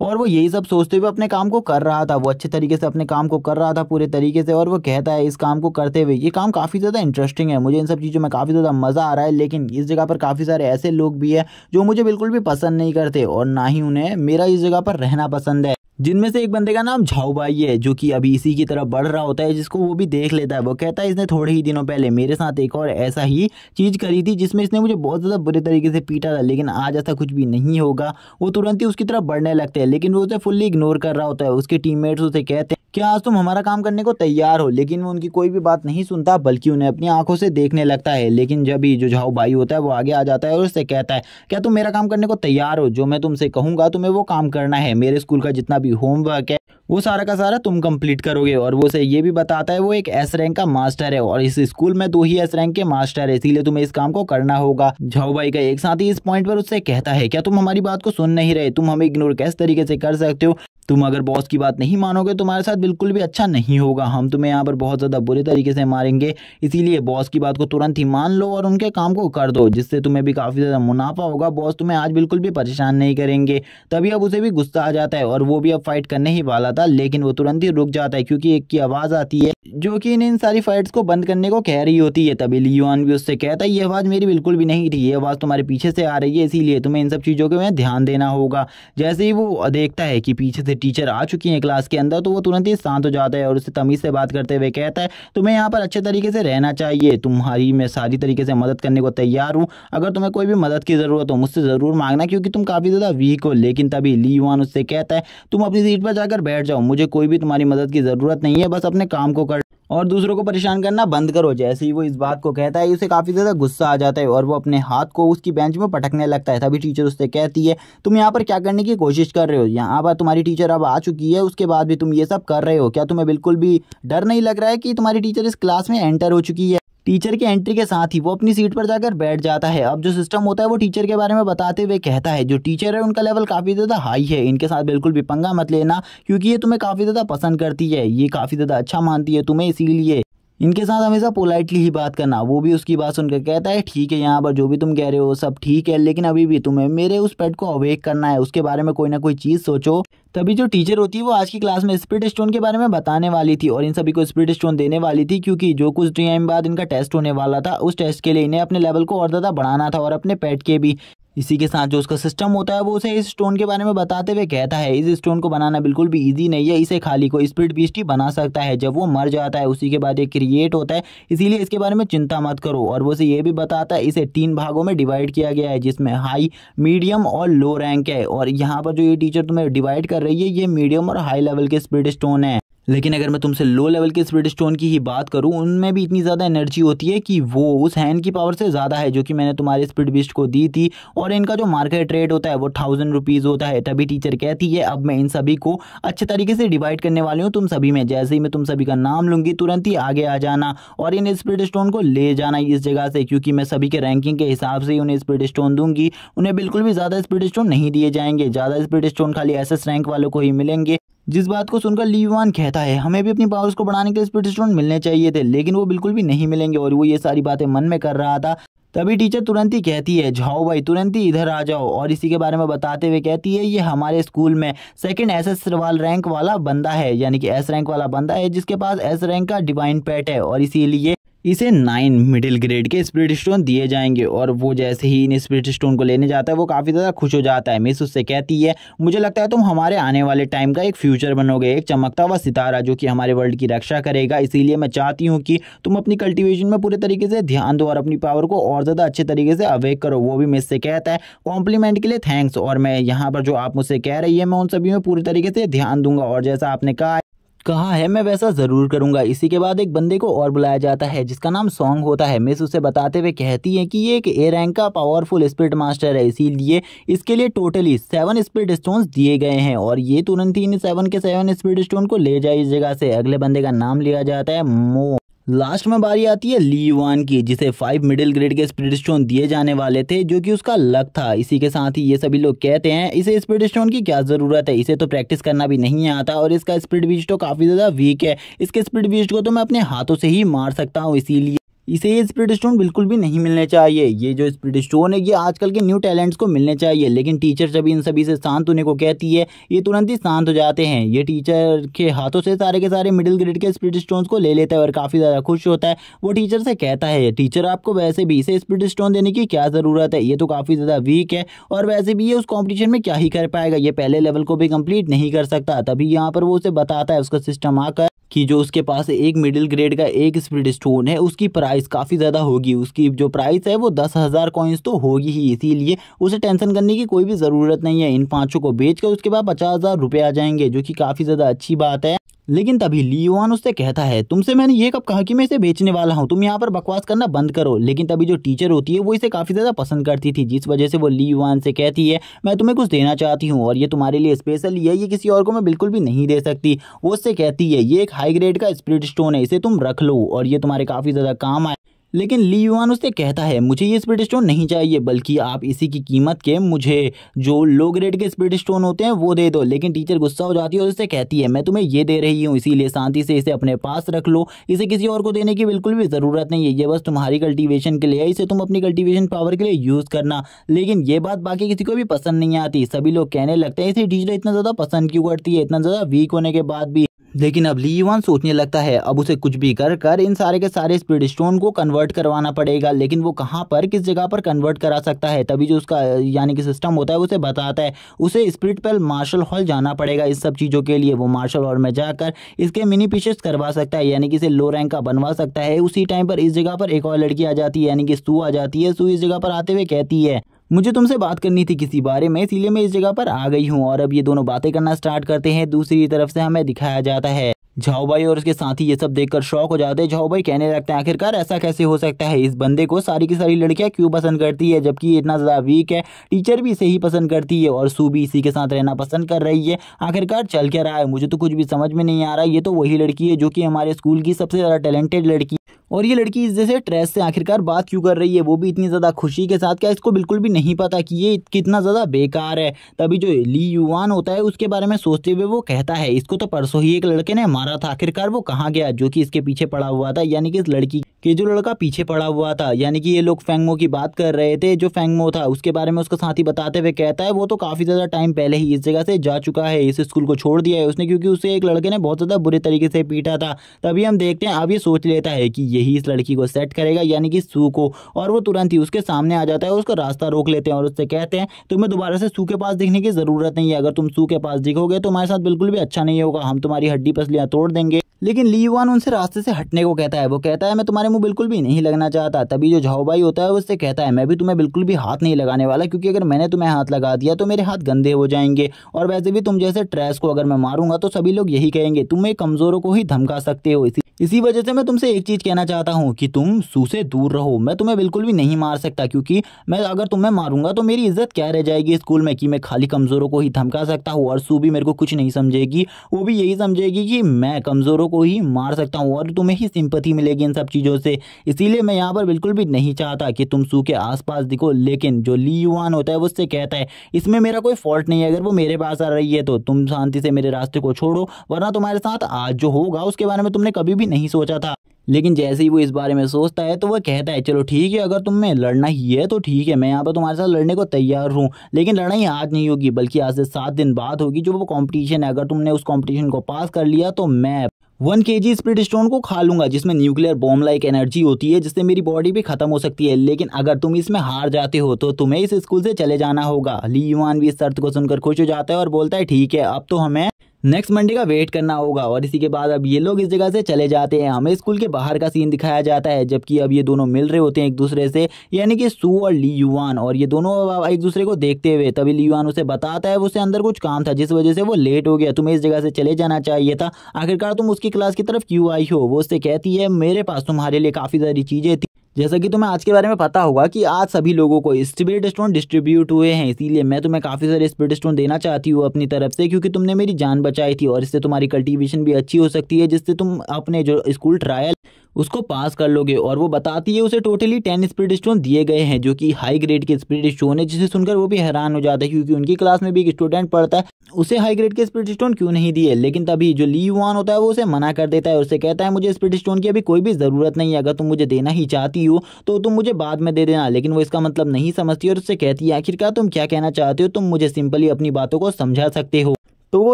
और वो यही सब सोचते हुए अपने काम को कर रहा था वो अच्छे तरीके से अपने काम को कर रहा था पूरे तरीके से और वो कहता है इस काम को करते हुए ये काम काफ़ी ज़्यादा इंटरेस्टिंग है मुझे इन सब चीज़ों में काफ़ी ज़्यादा मज़ा आ रहा है लेकिन इस जगह पर काफ़ी सारे ऐसे लोग भी हैं जो मुझे बिल्कुल भी पसंद नहीं करते और ना ही उन्हें मेरा इस जगह पर रहना पसंद है जिनमें से एक बंदे का नाम झाऊ भाई है जो कि अभी इसी की तरफ बढ़ रहा होता है जिसको वो भी देख लेता है वो कहता है इसने थोड़े ही दिनों पहले मेरे साथ एक और ऐसा ही चीज़ करी थी जिसमें इसने मुझे बहुत ज़्यादा बुरे तरीके से पीटा था लेकिन आज ऐसा कुछ भी नहीं होगा वो तुरंत ही उसकी तरफ बढ़ने लगते हैं लेकिन वो उसे फुल्ली इग्नोर कर रहा होता है उसके मेट्स उसे कहते हैं क्या आज तुम हमारा काम करने को तैयार हो लेकिन वो उनकी कोई भी बात नहीं सुनता बल्कि उन्हें अपनी आंखों से देखने लगता है लेकिन जब ही जो झाऊ भाई होता है वो आगे आ जाता है और उससे कहता है क्या तुम मेरा काम करने को तैयार हो जो मैं तुमसे कहूँगा तुम्हें वो काम करना है मेरे स्कूल का जितना भी होमवर्क है वो सारा का सारा तुम कंप्लीट करोगे और वो से ये भी बताता है वो एक एस रैंक का मास्टर है और इस स्कूल में दो ही एस रैंक के मास्टर है इसीलिए तुम्हें इस काम को करना होगा झाऊ भाई का एक साथ ही इस पॉइंट पर उससे कहता है क्या तुम हमारी बात को सुन नहीं रहे तुम हमें इग्नोर कैसे तरीके से कर सकते हो तुम अगर बॉस की बात नहीं मानोगे तुम्हारे साथ बिल्कुल भी अच्छा नहीं होगा हम तुम्हें यहाँ पर बहुत ज़्यादा बुरे तरीके से मारेंगे इसीलिए बॉस की बात को तुरंत ही मान लो और उनके काम को कर दो जिससे तुम्हें भी काफ़ी ज़्यादा मुनाफा होगा बॉस तुम्हें आज बिल्कुल भी परेशान नहीं करेंगे तभी अब उसे भी गुस्सा आ जाता है और वो भी अब फाइट करने ही वाला था लेकिन वो तुरंत ही रुक जाता है क्योंकि एक की आवाज़ आती है जो कि इन इन सारी फाइट्स को बंद करने को कह रही होती है तभी लियोन भी उससे कहता है ये आवाज़ मेरी बिल्कुल भी नहीं थी ये आवाज़ तुम्हारे पीछे से आ रही है इसीलिए तुम्हें इन सब चीज़ों के ध्यान देना होगा जैसे ही वो देखता है कि पीछे से टीचर आ चुकी है क्लास के अंदर तो वो तुरंत ही शांत हो जाता है और उससे तमीज़ से बात करते हुए कहता है तुम्हें यहाँ पर अच्छे तरीके से रहना चाहिए तुम्हारी मैं सारी तरीके से मदद करने को तैयार हूँ अगर तुम्हें कोई भी मदद की ज़रूरत हो मुझसे ज़रूर मांगना क्योंकि तुम काफ़ी ज़्यादा वीक हो लेकिन तभी लियोन उससे कहता है तुम अपनी सीट पर जाकर बैठ जाओ मुझे कोई भी तुम्हारी मदद की ज़रूरत नहीं है बस अपने काम को कर और दूसरों को परेशान करना बंद करो जैसे ही वो इस बात को कहता है उसे काफ़ी ज़्यादा गुस्सा आ जाता है और वो अपने हाथ को उसकी बेंच में पटकने लगता है तभी टीचर उससे कहती है तुम यहाँ पर क्या करने की कोशिश कर रहे हो यहाँ पर तुम्हारी टीचर अब आ चुकी है उसके बाद भी तुम ये सब कर रहे हो क्या तुम्हें बिल्कुल भी डर नहीं लग रहा है कि तुम्हारी टीचर इस क्लास में एंटर हो चुकी है टीचर की एंट्री के साथ ही वो अपनी सीट पर जाकर बैठ जाता है अब जो सिस्टम होता है वो टीचर के बारे में बताते हुए कहता है जो टीचर है उनका लेवल काफ़ी ज़्यादा हाई है इनके साथ बिल्कुल भी पंगा मत लेना क्योंकि ये तुम्हें काफ़ी ज़्यादा पसंद करती है ये काफ़ी ज़्यादा अच्छा मानती है तुम्हें इसीलिए इनके साथ हमेशा पोलाइटली ही बात करना वो भी उसकी बात सुनकर कहता है ठीक है यहाँ पर जो भी तुम कह रहे हो सब ठीक है लेकिन अभी भी तुम्हें मेरे उस पेट को अवेक करना है उसके बारे में कोई ना कोई चीज़ सोचो तभी जो टीचर होती है वो आज की क्लास में स्प्रिट स्टोन के बारे में बताने वाली थी और इन सभी को स्प्रिट स्टोन देने वाली थी क्योंकि जो कुछ टाइम बाद इनका टेस्ट होने वाला था उस टेस्ट के लिए इन्हें अपने लेवल को और ज़्यादा बढ़ाना था और अपने पेट के भी इसी के साथ जो उसका सिस्टम होता है वो उसे इस स्टोन के बारे में बताते हुए कहता है इस स्टोन को बनाना बिल्कुल भी ईजी नहीं है इसे खाली को स्पीड बीस्ट ही बना सकता है जब वो मर जाता है उसी के बाद ये क्रिएट होता है इसीलिए इसके बारे में चिंता मत करो और वो उसे ये भी बताता है इसे तीन भागों में डिवाइड किया गया है जिसमें हाई मीडियम और लो रैंक है और यहाँ पर जो ये टीचर तुम्हें डिवाइड कर रही है ये मीडियम और हाई लेवल के स्पीड स्टोन है लेकिन अगर मैं तुमसे लो लेवल के स्पीड स्टोन की ही बात करूँ उनमें भी इतनी ज़्यादा एनर्जी होती है कि वो उस हैंड की पावर से ज़्यादा है जो कि मैंने तुम्हारे स्पीड बिस्ट को दी थी और इनका जो मार्केट रेट होता है वो थाउजेंड रुपीज़ होता है तभी टीचर कहती है अब मैं इन सभी को अच्छे तरीके से डिवाइड करने वाली हूँ तुम सभी में जैसे ही मैं तुम सभी का नाम लूँगी तुरंत ही आगे आ जाना और इन स्पीड स्टोन को ले जाना इस जगह से क्योंकि मैं सभी के रैंकिंग के हिसाब से ही उन्हें स्पीड स्टोन दूंगी उन्हें बिल्कुल भी ज़्यादा स्पीड स्टोन नहीं दिए जाएंगे ज़्यादा स्पीड स्टोन खाली एस रैंक वालों को ही मिलेंगे जिस बात को सुनकर लीवान कहता है हमें भी अपनी पावर्स को बढ़ाने के लिए स्पिरिट स्टोन मिलने चाहिए थे लेकिन वो बिल्कुल भी नहीं मिलेंगे और वो ये सारी बातें मन में कर रहा था तभी टीचर तुरंत ही कहती है जाओ भाई तुरंत ही इधर आ जाओ और इसी के बारे में बताते हुए कहती है ये हमारे स्कूल में सेकंड एस एस वाल रैंक वाला बंदा है यानी कि एस रैंक वाला बंदा है जिसके पास एस रैंक का डिवाइन पैट है और इसीलिए इसे नाइन मिडिल ग्रेड के स्प्रिट स्टोन दिए जाएंगे और वो जैसे ही इन स्प्रिट स्टोन को लेने जाता है वो काफ़ी ज़्यादा खुश हो जाता है मिस उससे कहती है मुझे लगता है तुम हमारे आने वाले टाइम का एक फ्यूचर बनोगे एक चमकता हुआ सितारा जो कि हमारे वर्ल्ड की रक्षा करेगा इसीलिए मैं चाहती हूँ कि तुम अपनी कल्टिवेशन में पूरे तरीके से ध्यान दो और अपनी पावर को और ज़्यादा अच्छे तरीके से अवेक करो वो भी मिस से कहता है कॉम्प्लीमेंट के लिए थैंक्स और मैं यहाँ पर जो आप मुझसे कह रही है मैं उन सभी में पूरे तरीके से ध्यान दूंगा और जैसा आपने कहा कहा है मैं वैसा जरूर करूंगा इसी के बाद एक बंदे को और बुलाया जाता है जिसका नाम सॉन्ग होता है मिस उसे बताते हुए कहती है कि ये एक ए रैंक का पावरफुल स्पिरिट मास्टर है इसीलिए इसके लिए टोटली सेवन स्पिरिट स्टोन दिए गए हैं और ये तुरंत ही इन सेवन के सेवन स्पिरिट स्टोन को ले जाए इस जगह से अगले बंदे का नाम लिया जाता है मो लास्ट में बारी आती है ली वन की जिसे फाइव मिडिल ग्रेड के स्पीड स्टोन दिए जाने वाले थे जो कि उसका लक था इसी के साथ ही ये सभी लोग कहते हैं इसे स्पीड स्टोन की क्या ज़रूरत है इसे तो प्रैक्टिस करना भी नहीं आता और इसका स्पीड बीस्ट तो काफ़ी ज़्यादा वीक है इसके स्पीड बीस्ट को तो मैं अपने हाथों से ही मार सकता हूँ इसीलिए इसे ये स्प्रिट स्टोन बिल्कुल भी नहीं मिलने चाहिए ये जो स्प्रिट स्टोन है ये आजकल के न्यू टैलेंट्स को मिलने चाहिए लेकिन टीचर जब इन सभी से शांत होने को कहती है ये तुरंत ही शांत हो जाते हैं ये टीचर के हाथों से सारे के सारे मिडिल ग्रेड के स्प्रिट स्टोन को ले लेता है और काफ़ी ज़्यादा खुश होता है वो टीचर से कहता है टीचर आपको वैसे भी इसे स्प्रिट स्टोन देने की क्या ज़रूरत है ये तो काफ़ी ज़्यादा वीक है और वैसे भी ये उस कॉम्पिटिशन में क्या ही कर पाएगा ये पहले लेवल को भी कम्प्लीट नहीं कर सकता तभी यहाँ पर वो उसे बताता है उसका सिस्टम आकर कि जो उसके पास एक मिडिल ग्रेड का एक स्प्रिड स्टोन है उसकी प्राइस काफ़ी ज़्यादा होगी उसकी जो प्राइस है वो दस हज़ार कॉइन्स तो होगी ही इसीलिए उसे टेंशन करने की कोई भी ज़रूरत नहीं है इन पाँचों को बेच कर उसके बाद पचास हज़ार रुपये आ जाएंगे जो कि काफ़ी ज़्यादा अच्छी बात है लेकिन तभी लियोन उससे कहता है तुमसे मैंने ये कब कहा कि मैं इसे बेचने वाला हूँ तुम यहाँ पर बकवास करना बंद करो लेकिन तभी जो टीचर होती है वो इसे काफ़ी ज़्यादा पसंद करती थी जिस वजह से वो लियोन से कहती है मैं तुम्हें कुछ देना चाहती हूँ और ये तुम्हारे लिए स्पेशल है ये किसी और को मैं बिल्कुल भी नहीं दे सकती वो उससे कहती है ये एक हाई ग्रेड का स्प्रिट स्टोन है इसे तुम रख लो और ये तुम्हारे काफ़ी ज़्यादा काम आए लेकिन ली युआन उससे कहता है मुझे ये स्पीड स्टोन नहीं चाहिए बल्कि आप इसी की कीमत के मुझे जो लो ग्रेड के स्पीड स्टोन होते हैं वो दे दो लेकिन टीचर गुस्सा हो जाती है और उससे कहती है मैं तुम्हें ये दे रही हूँ इसीलिए शांति से इसे अपने पास रख लो इसे किसी और को देने की बिल्कुल भी ज़रूरत नहीं है ये बस तुम्हारी कल्टिवेशन के लिए इसे तुम अपनी कल्टिवेशन पावर के लिए यूज़ करना लेकिन ये बात बाकी किसी को भी पसंद नहीं आती सभी लोग कहने लगते हैं इसे टीचर इतना ज़्यादा पसंद क्यों करती है इतना ज़्यादा वीक होने के बाद भी लेकिन अब वन सोचने लगता है अब उसे कुछ भी कर कर इन सारे के सारे स्पीड स्टोन को कन्वर्ट करवाना पड़ेगा लेकिन वो कहाँ पर किस जगह पर कन्वर्ट करा सकता है तभी जो उसका यानी कि सिस्टम होता है उसे बताता है उसे स्पीड पर मार्शल हॉल जाना पड़ेगा इस सब चीज़ों के लिए वो मार्शल हॉल में जाकर इसके मिनी पिशेस करवा सकता है यानी कि इसे लो रैंक का बनवा सकता है उसी टाइम पर इस जगह पर एक और लड़की आ जाती है यानी कि सू आ जाती है सू इस जगह पर आते हुए कहती है मुझे तुमसे बात करनी थी किसी बारे में इसीलिए मैं इस जगह पर आ गई हूँ और अब ये दोनों बातें करना स्टार्ट करते हैं दूसरी तरफ से हमें दिखाया जाता है झाओ भाई और उसके साथी ये सब देखकर शौक हो जाते हैं झाओ भाई कहने लगते हैं आखिरकार ऐसा कैसे हो सकता है इस बंदे को सारी की सारी लड़कियां क्यों पसंद करती है जबकि ये इतना ज़्यादा वीक है टीचर भी इसे ही पसंद करती है और सू भी इसी के साथ रहना पसंद कर रही है आखिरकार चल क्या रहा है मुझे तो कुछ भी समझ में नहीं आ रहा ये तो वही लड़की है जो की हमारे स्कूल की सबसे ज़्यादा टैलेंटेड लड़की और ये लड़की इस जैसे ट्रेस से आखिरकार बात क्यों कर रही है वो भी इतनी ज़्यादा खुशी के साथ क्या इसको बिल्कुल भी नहीं पता कि ये कितना ज़्यादा बेकार है तभी जो ली युवान होता है उसके बारे में सोचते हुए वो कहता है इसको तो परसों ही एक लड़के ने मारा था आखिरकार वो कहाँ गया जो कि इसके पीछे पड़ा हुआ था यानी कि इस लड़की कि जो लड़का पीछे पड़ा हुआ था यानी कि ये लोग फेंगमो की बात कर रहे थे जो फेंगमो था उसके बारे में उसका साथी बताते हुए कहता है वो तो काफ़ी ज़्यादा टाइम पहले ही इस जगह से जा चुका है इस स्कूल को छोड़ दिया है उसने क्योंकि उसे एक लड़के ने बहुत ज़्यादा बुरे तरीके से पीटा था तभी हम देखते हैं अब ये सोच लेता है कि यही इस लड़की को सेट करेगा यानी कि सू को और वो तुरंत ही उसके सामने आ जाता है उसका रास्ता रोक लेते हैं और उससे कहते हैं तुम्हें दोबारा से सू के पास दिखने की ज़रूरत नहीं है अगर तुम सू के पास दिखोगे तो हमारे साथ बिल्कुल भी अच्छा नहीं होगा हम तुम्हारी हड्डी पसलियाँ तोड़ देंगे लेकिन लीवान उनसे रास्ते से हटने को कहता है वो कहता है मैं तुम्हारे मुंह बिल्कुल भी नहीं लगना चाहता तभी जो भाई होता है उससे कहता है मैं भी तुम्हें बिल्कुल भी हाथ नहीं लगाने वाला क्योंकि अगर मैंने तुम्हें हाथ लगा दिया तो मेरे हाथ गंदे हो जाएंगे और वैसे भी तुम जैसे ट्रैस को अगर मैं मारूंगा तो सभी लोग यही कहेंगे तुम कमज़ोरों को ही धमका सकते हो इसी इसी वजह से मैं तुमसे एक चीज़ कहना चाहता हूँ कि तुम सू से दूर रहो मैं तुम्हें बिल्कुल भी नहीं मार सकता क्योंकि मैं अगर तुम्हें मारूंगा तो मेरी इज्जत क्या रह जाएगी स्कूल में कि मैं खाली कमज़ोरों को ही धमका सकता हूँ और सू भी मेरे को कुछ नहीं समझेगी वो भी यही समझेगी कि मैं कमज़ोरों को ही मार सकता हूँ और तुम्हें ही सिंपथी मिलेगी इन सब चीज़ों से इसीलिए मैं यहाँ पर बिल्कुल भी नहीं चाहता कि तुम सू के आसपास दिखो लेकिन जो ली युवान होता है उससे कहता है इसमें मेरा कोई फॉल्ट नहीं है अगर वो मेरे पास आ रही है तो तुम शांति से मेरे रास्ते को छोड़ो वरना तुम्हारे साथ आज जो होगा उसके बारे में तुमने कभी भी नहीं सोचा था लेकिन जैसे ही वो इस बारे में सोचता है तो वह कहता है चलो ठीक है अगर तुम्हें लड़ना ही है तो ठीक है मैं यहाँ पर तुम्हारे साथ लड़ने को तैयार हूँ लेकिन लड़ाई आज नहीं होगी बल्कि आज से सात दिन बाद होगी जो वो कॉम्पिटिशन है अगर तुमने उस कॉम्पिटिशन को पास कर लिया तो मैं वन के जी स्प्लिट स्टोन को खा लूंगा जिसमें न्यूक्लियर बॉम्ब लाइक एनर्जी होती है जिससे मेरी बॉडी भी खत्म हो सकती है लेकिन अगर तुम इसमें हार जाते हो तो तुम्हें इस स्कूल से चले जाना होगा ली युवान भी इस शर्त को सुनकर खुश हो जाता है और बोलता है ठीक है अब तो हमें नेक्स्ट मंडे का वेट करना होगा और इसी के बाद अब ये लोग इस जगह से चले जाते हैं हमें स्कूल के बाहर का सीन दिखाया जाता है जबकि अब ये दोनों मिल रहे होते हैं एक दूसरे से यानी कि सू और ली युवान और ये दोनों एक दूसरे को देखते हुए तभी ली युवान उसे बताता है उसे अंदर कुछ काम था जिस वजह से वो लेट हो गया तुम्हें इस जगह से चले जाना चाहिए था आखिरकार तुम उसकी क्लास की तरफ क्यों आई हो वो उससे कहती है मेरे पास तुम्हारे लिए काफ़ी सारी चीज़ें थी जैसा कि तुम्हें आज के बारे में पता होगा कि आज सभी लोगों को स्पीड स्टोन डिस्ट्रीब्यूट हुए हैं इसीलिए मैं तुम्हें काफ़ी सारे स्पीड स्टोन देना चाहती हूँ अपनी तरफ से क्योंकि तुमने मेरी जान बचाई थी और इससे तुम्हारी कल्टीवेशन भी अच्छी हो सकती है जिससे तुम अपने जो स्कूल ट्रायल उसको पास कर लोगे और वो बताती है उसे टोटली टेन स्पीड स्टोन दिए गए हैं जो कि हाई ग्रेड के स्पीड स्टोन है जिसे सुनकर वो भी हैरान हो जाता है क्योंकि उनकी क्लास में भी एक स्टूडेंट पढ़ता है उसे हाई ग्रेड के स्पीड स्टोन क्यों नहीं दिए लेकिन तभी जो ली वन होता है वो उसे मना कर देता है उसे कहता है मुझे स्पीड स्टोन की अभी कोई भी ज़रूरत नहीं है अगर तुम मुझे देना ही चाहती हो तो तुम मुझे बाद में दे देना लेकिन वो इसका मतलब नहीं समझती और उससे कहती है आखिरकार तुम क्या कहना चाहते हो तुम मुझे सिंपली अपनी बातों को समझा सकते हो तो वो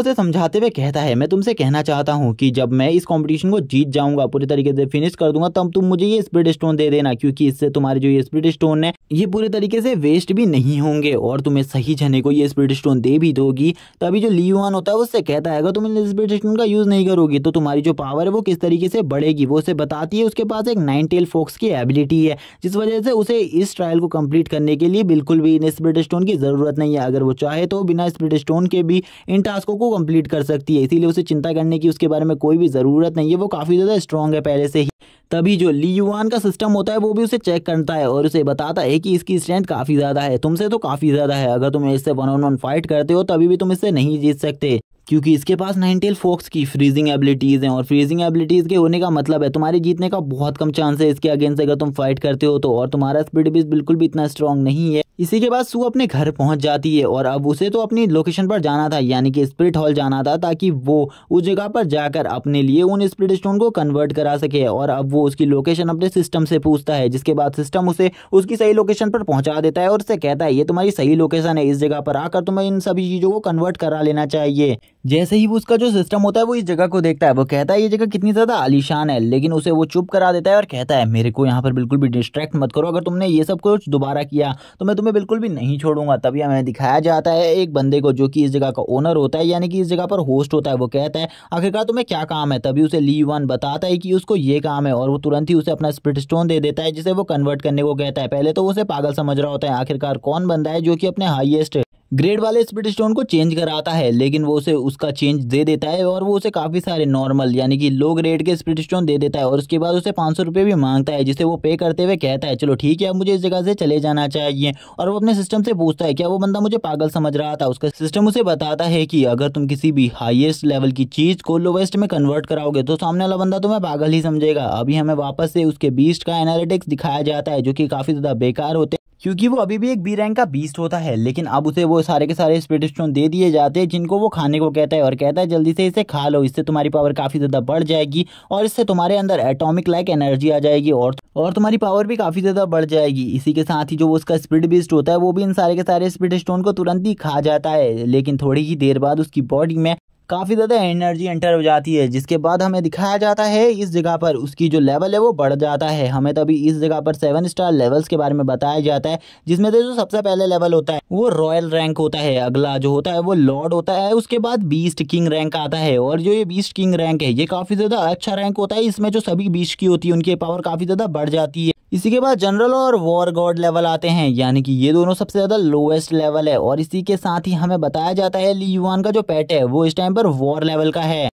उसे समझाते हुए कहता है मैं तुमसे कहना चाहता हूँ कि जब मैं इस कंपटीशन को जीत जाऊंगा पूरी तरीके से फिनिश कर दूंगा तब तुम मुझे ये स्प्रिड स्टोन दे देना क्योंकि इससे तुम्हारे जो ये स्प्रिड स्टोन है ये पूरे तरीके से वेस्ट भी नहीं होंगे और तुम्हें सही जने को ये स्प्रिड स्टोन दे भी दोगी तभी जो लीवान होता है उससे कहता है अगर तुम स्प्रिड स्टोन का यूज़ नहीं करोगी तो तुम्हारी जो पावर है वो किस तरीके से बढ़ेगी वो उसे बताती है उसके पास एक नाइन टेल फोक्स की एबिलिटी है जिस वजह से उसे इस ट्रायल को कम्प्लीट करने के लिए बिल्कुल भी इन स्प्रिड स्टोन की ज़रूरत नहीं है अगर वो चाहे तो बिना स्प्रिड स्टोन के भी इन टास्क टास्कों को कंप्लीट कर सकती है इसीलिए उसे चिंता करने की उसके बारे में कोई भी ज़रूरत नहीं है वो काफ़ी ज़्यादा स्ट्रॉन्ग है पहले से ही तभी जो ली युवान का सिस्टम होता है वो भी उसे चेक करता है और उसे बताता है कि इसकी स्ट्रेंथ काफ़ी ज़्यादा है तुमसे तो काफ़ी ज़्यादा है अगर तुम इससे वन ऑन वन फाइट करते हो तभी भी तुम इससे नहीं जीत सकते क्योंकि इसके पास नाइनटेल फोक्स की फ्रीजिंग एबिलिटीज़ हैं और फ्रीजिंग एबिलिटीज़ के होने का मतलब है तुम्हारे जीतने का बहुत कम चांस है इसके अगेंस्ट अगर तुम फाइट करते हो तो और तुम्हारा स्पीड भी बिल्कुल भी इतना स्ट्रांग नहीं है इसी के बाद सू अपने घर पहुंच जाती है और अब उसे तो अपनी लोकेशन पर जाना था यानी कि स्प्रिट हॉल जाना था ताकि वो उस जगह पर जाकर अपने लिए उन स्प्रिट स्टोन को कन्वर्ट करा सके और अब वो उसकी लोकेशन अपने सिस्टम से पूछता है जिसके बाद सिस्टम उसे उसकी सही लोकेशन पर पहुंचा देता है और उसे कहता है ये तुम्हारी सही लोकेशन है इस जगह पर आकर तुम्हें इन सभी चीज़ों को कन्वर्ट करा लेना चाहिए जैसे ही वो उसका जो सिस्टम होता है वो इस जगह को देखता है वो कहता है ये जगह कितनी ज़्यादा आलिशान है लेकिन उसे वो चुप करा देता है और कहता है मेरे को यहाँ पर बिल्कुल भी डिस्ट्रैक्ट मत करो अगर तुमने ये सब कुछ दोबारा किया तो मैं तुम्हें बिल्कुल भी नहीं छोड़ूंगा तभी हमें दिखाया जाता है एक बंदे को जो कि इस जगह का ओनर होता है यानी कि इस जगह पर होस्ट होता है वो कहता है आखिरकार तुम्हें क्या काम है तभी उसे ली वन बताता है कि उसको ये काम है और वो तुरंत ही उसे अपना स्प्रिट स्टोन दे देता है जिसे वो कन्वर्ट करने को कहता है पहले तो उसे पागल समझ रहा होता है आखिरकार कौन बंदा है जो कि अपने हाइएस्ट ग्रेड वाले स्पीड स्टोन को चेंज कराता है लेकिन वो उसे उसका चेंज दे देता है और वो उसे काफ़ी सारे नॉर्मल यानी कि लो ग्रेड के स्पीड स्टोन दे देता है और उसके बाद उसे पाँच सौ भी मांगता है जिसे वो पे करते हुए कहता है चलो ठीक है अब मुझे इस जगह से चले जाना चाहिए और वो अपने सिस्टम से पूछता है क्या वो बंदा मुझे पागल समझ रहा था उसका सिस्टम उसे बताता है कि अगर तुम किसी भी हाइएस्ट लेवल की चीज़ को लोवेस्ट में कन्वर्ट कराओगे तो सामने वाला बंदा तुम्हें पागल ही समझेगा अभी हमें वापस से उसके बीस्ट का एनालिटिक्स दिखाया जाता है जो कि काफ़ी ज़्यादा बेकार होते हैं क्योंकि वो अभी भी एक बी रैंक का बीस्ट होता है लेकिन अब उसे वो सारे के सारे स्पिरिट स्टोन दे दिए जाते हैं जिनको वो खाने को कहता है और कहता है जल्दी से इसे खा लो इससे तुम्हारी पावर काफ़ी ज़्यादा बढ़ जाएगी और इससे तुम्हारे अंदर एटोमिक लाइक एनर्जी आ जाएगी और और तुम्हारी पावर भी काफ़ी ज़्यादा बढ़ जाएगी इसी के साथ ही जो उसका स्पीड बीस्ट होता है वो भी इन सारे के सारे स्पीड स्टोन को तुरंत ही खा जाता है लेकिन थोड़ी ही देर बाद उसकी बॉडी में काफ़ी ज़्यादा एनर्जी एंटर हो जाती है जिसके बाद हमें दिखाया जाता है इस जगह पर उसकी जो लेवल है वो बढ़ जाता है हमें तभी इस जगह पर सेवन स्टार लेवल्स के बारे में बताया जाता है जिसमें से जो सबसे पहले लेवल होता है वो रॉयल रैंक होता है अगला जो होता है वो लॉर्ड होता है उसके बाद बीस्ट किंग रैंक आता है और जो ये बीस्ट किंग रैंक है ये काफ़ी ज़्यादा अच्छा रैंक होता है इसमें जो सभी बीस्ट की होती है उनकी पावर काफ़ी ज़्यादा बढ़ जाती है इसी के बाद जनरल और वॉर गॉड लेवल आते हैं यानी कि ये दोनों सबसे ज़्यादा लोएस्ट लेवल है और इसी के साथ ही हमें बताया जाता है ली युआन का जो पेट है वो इस टाइम पर वॉर लेवल का है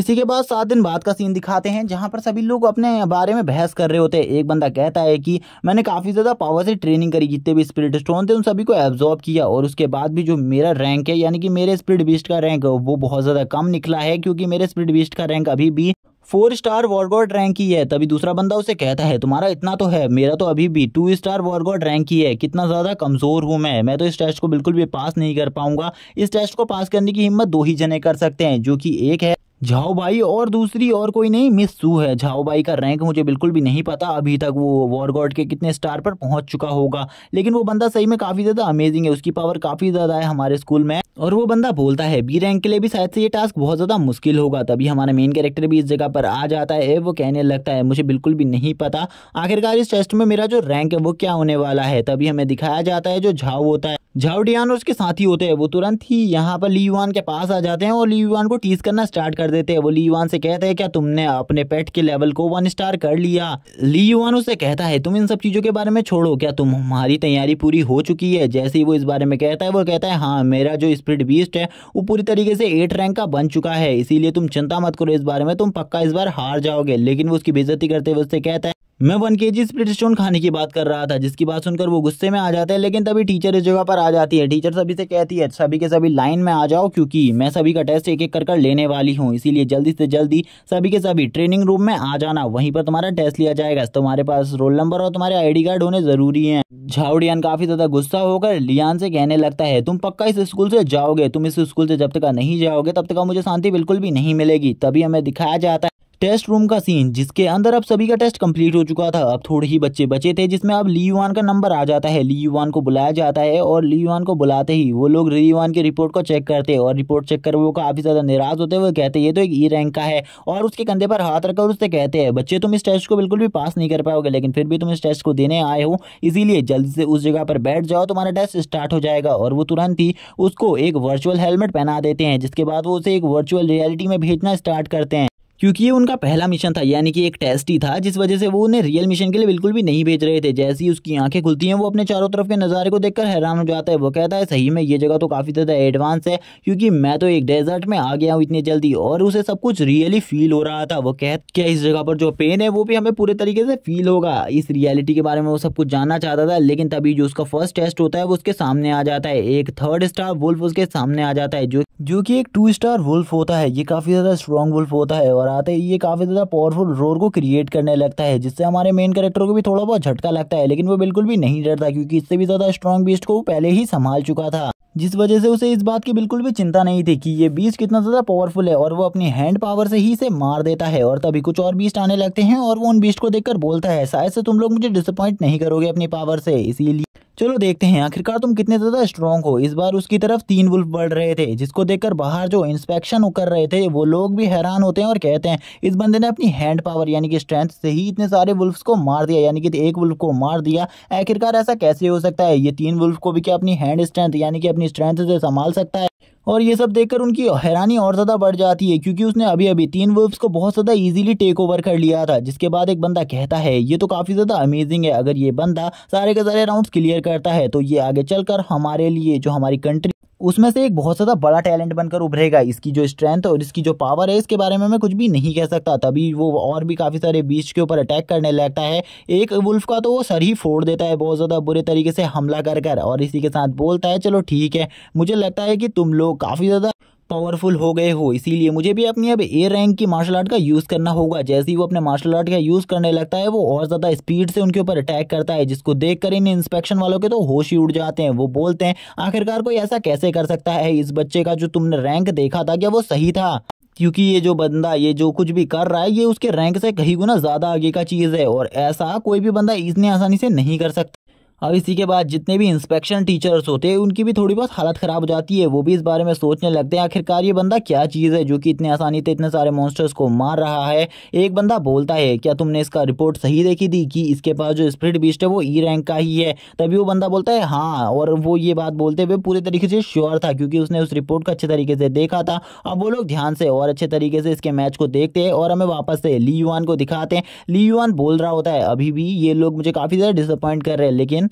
इसी के बाद सात दिन बाद का सीन दिखाते हैं जहां पर सभी लोग अपने बारे में बहस कर रहे होते हैं एक बंदा कहता है कि मैंने काफ़ी ज़्यादा पावर से ट्रेनिंग करी जितने भी स्पिरिट स्टोन थे उन सभी को एब्जॉर्ब किया और उसके बाद भी जो मेरा रैंक है यानी कि मेरे स्पिरिट बीस्ट का रैंक वो बहुत ज़्यादा कम निकला है क्योंकि मेरे स्पिरिट बीस्ट का रैंक अभी भी फोर स्टार वॉरगॉड रैंक ही है तभी दूसरा बंदा उसे कहता है तुम्हारा इतना तो है मेरा तो अभी भी टू स्टार वॉरगॉड रैंक ही है कितना ज़्यादा कमज़ोर हूँ मैं मैं तो इस टेस्ट को बिल्कुल भी पास नहीं कर पाऊंगा इस टेस्ट को पास करने की हिम्मत दो ही जने कर सकते हैं जो कि एक है भाई और दूसरी और कोई नहीं मिस सू है भाई का रैंक मुझे बिल्कुल भी नहीं पता अभी तक वो वॉर गॉड के कितने स्टार पर पहुंच चुका होगा लेकिन वो बंदा सही में काफ़ी ज़्यादा अमेजिंग है उसकी पावर काफ़ी ज़्यादा है हमारे स्कूल में और वो बंदा बोलता है बी रैंक के लिए भी शायद से ये टास्क बहुत ज़्यादा मुश्किल होगा तभी हमारा मेन कैरेक्टर भी इस जगह पर आ जाता है वो कहने लगता है मुझे बिल्कुल भी नहीं पता आखिरकार इस टेस्ट में मेरा जो रैंक है वो क्या होने वाला है तभी हमें दिखाया जाता है जो झाव होता है झाउडियान उसके साथी होते हैं वो तुरंत ही यहाँ पर लीवान के पास आ जाते हैं और लीवान को टीज करना स्टार्ट कर देते हैं वो लीवान से कहते हैं क्या तुमने अपने पेट के लेवल को वन स्टार कर लिया लीवान उसे कहता है तुम इन सब चीज़ों के बारे में छोड़ो क्या तुम हमारी तैयारी पूरी हो चुकी है जैसे ही वो इस बारे में कहता है वो कहता है हाँ मेरा जो स्प्रिट बीस्ट है वो पूरी तरीके से एट रैंक का बन चुका है इसीलिए तुम चिंता मत करो इस बारे में तुम पक्का इस बार हार जाओगे लेकिन वो उसकी बेजती करते हुए उससे कहता है मैं वन के जी स्प्लिट स्टोन खाने की बात कर रहा था जिसकी बात सुनकर वो गुस्से में आ जाते हैं लेकिन तभी टीचर इस जगह पर आ जाती है टीचर सभी से कहती है सभी के सभी लाइन में आ जाओ क्योंकि मैं सभी का टेस्ट एक एक कर कर लेने वाली हूँ इसीलिए जल्दी से जल्दी सभी के सभी ट्रेनिंग रूम में आ जाना वहीं पर तुम्हारा टेस्ट लिया जाएगा तुम्हारे पास रोल नंबर और तुम्हारे आई कार्ड होने जरूरी है झाउडियन काफी ज्यादा गुस्सा होकर लियान से कहने लगता है तुम पक्का इस स्कूल से जाओगे तुम इस स्कूल से जब तक नहीं जाओगे तब तक मुझे शांति बिल्कुल भी नहीं मिलेगी तभी हमें दिखाया जाता है टेस्ट रूम का सीन जिसके अंदर अब सभी का टेस्ट कंप्लीट हो चुका था अब थोड़े ही बच्चे बचे थे जिसमें अब ली युवान का नंबर आ जाता है ली युवान को बुलाया जाता है और ली युवान को बुलाते ही वो लोग ली युवान की रिपोर्ट को चेक करते हैं और रिपोर्ट चेक कर वो काफ़ी ज़्यादा निराश होते हुए कहते हैं ये तो एक ई e रैंक का है और उसके कंधे पर हाथ रखकर उससे कहते हैं बच्चे तुम इस टेस्ट को बिल्कुल भी पास नहीं कर पाओगे लेकिन फिर भी तुम इस टेस्ट को देने आए हो इसीलिए जल्दी से उस जगह पर बैठ जाओ तुम्हारा टेस्ट स्टार्ट हो जाएगा और वो तुरंत ही उसको एक वर्चुअल हेलमेट पहना देते हैं जिसके बाद वो उसे एक वर्चुअल रियलिटी में भेजना स्टार्ट करते हैं क्योंकि ये उनका पहला मिशन था यानी कि एक टेस्ट ही था जिस वजह से वो उन्हें रियल मिशन के लिए बिल्कुल भी नहीं भेज रहे थे जैसे ही उसकी आंखें खुलती हैं वो अपने चारों तरफ के नज़ारे को देखकर हैरान हो जाता है वो कहता है सही में ये जगह तो काफ़ी ज़्यादा एडवांस है क्योंकि मैं तो एक डेजर्ट में आ गया हूँ इतनी जल्दी और उसे सब कुछ रियली फील हो रहा था वो कह क्या इस जगह पर जो पेन है वो भी हमें पूरे तरीके से फील होगा इस रियलिटी के बारे में वो सब कुछ जानना चाहता था लेकिन तभी जो उसका फर्स्ट टेस्ट होता है वो उसके सामने आ जाता है एक थर्ड स्टार वुल्फ उसके सामने आ जाता है जो जो कि एक टू स्टार वुल्फ होता है ये काफ़ी ज़्यादा स्ट्रॉन्ग वुल्फ होता है और आते ही ये काफ़ी ज़्यादा पावरफुल रोर को क्रिएट करने लगता है जिससे हमारे मेन कैरेक्टर को भी थोड़ा बहुत झटका लगता है लेकिन वो बिल्कुल भी नहीं डरता क्योंकि इससे भी ज़्यादा स्ट्रॉन्ग बीस्ट को पहले ही संभाल चुका था जिस वजह से उसे इस बात की बिल्कुल भी चिंता नहीं थी कि ये बीस्ट कितना ज़्यादा पावरफुल है और वो अपनी हैंड पावर से ही इसे मार देता है और तभी कुछ और बीस्ट आने लगते हैं और वो उन बीस्ट को देखकर बोलता है शायद से तुम लोग मुझे डिसअपॉइंट नहीं करोगे अपनी पावर से इसीलिए चलो देखते हैं आखिरकार तुम कितने ज़्यादा स्ट्रॉन्ग हो इस बार उसकी तरफ तीन वुल्फ बढ़ रहे थे जिसको देखकर बाहर जो इंस्पेक्शन कर रहे थे वो लोग भी हैरान होते हैं और कहते हैं इस बंदे ने अपनी हैंड पावर यानी कि स्ट्रेंथ से ही इतने सारे वुल्फ्स को मार दिया यानी कि एक वुल्फ को मार दिया आखिरकार ऐसा कैसे हो सकता है ये तीन वुल्फ को भी क्या अपनी हैंड स्ट्रेंथ यानी कि अपनी स्ट्रेंथ से संभाल सकता है और ये सब देखकर उनकी हैरानी और ज़्यादा बढ़ जाती है क्योंकि उसने अभी अभी तीन वर्ब्स को बहुत ज़्यादा ईजिली टेक ओवर कर लिया था जिसके बाद एक बंदा कहता है ये तो काफ़ी ज़्यादा अमेजिंग है अगर ये बंदा सारे के सारे राउंड्स क्लियर करता है तो ये आगे चलकर हमारे लिए जो हमारी कंट्री उसमें से एक बहुत ज़्यादा बड़ा टैलेंट बनकर उभरेगा इसकी जो स्ट्रेंथ और इसकी जो पावर है इसके बारे में मैं कुछ भी नहीं कह सकता तभी वो और भी काफ़ी सारे बीच के ऊपर अटैक करने लगता है एक वुल्फ का तो वो सर ही फोड़ देता है बहुत ज़्यादा बुरे तरीके से हमला कर कर और इसी के साथ बोलता है चलो ठीक है मुझे लगता है कि तुम लोग काफ़ी ज़्यादा पावरफुल हो गए हो इसीलिए मुझे भी अपनी अब ए रैंक की मार्शल आर्ट का यूज़ करना होगा जैसे ही वो अपने मार्शल आर्ट का यूज़ करने लगता है वो और ज़्यादा स्पीड से उनके ऊपर अटैक करता है जिसको देख कर इन इंस्पेक्शन वालों के तो होश ही उड़ जाते हैं वो बोलते हैं आखिरकार कोई ऐसा कैसे कर सकता है इस बच्चे का जो तुमने रैंक देखा था क्या वो सही था क्योंकि ये जो बंदा ये जो कुछ भी कर रहा है ये उसके रैंक से कहीं गुना ज़्यादा आगे का चीज़ है और ऐसा कोई भी बंदा इतने आसानी से नहीं कर सकता अब इसी के बाद जितने भी इंस्पेक्शन टीचर्स होते हैं उनकी भी थोड़ी बहुत हालत ख़राब हो जाती है वो भी इस बारे में सोचने लगते हैं आखिरकार ये बंदा क्या चीज़ है जो कि इतने आसानी से इतने सारे मॉन्स्टर्स को मार रहा है एक बंदा बोलता है क्या तुमने इसका रिपोर्ट सही देखी थी कि इसके पास जो स्प्रिट बीस्ट है वो ई e रैंक का ही है तभी वो बंदा बोलता है हाँ और वो ये बात बोलते हुए पूरे तरीके से श्योर था क्योंकि उसने उस रिपोर्ट को अच्छे तरीके से देखा था अब वो लोग ध्यान से और अच्छे तरीके से इसके मैच को देखते हैं और हमें वापस से ली युवान को दिखाते हैं ली युवान बोल रहा होता है अभी भी ये लोग मुझे काफ़ी ज़्यादा डिसअपॉइंट कर रहे हैं लेकिन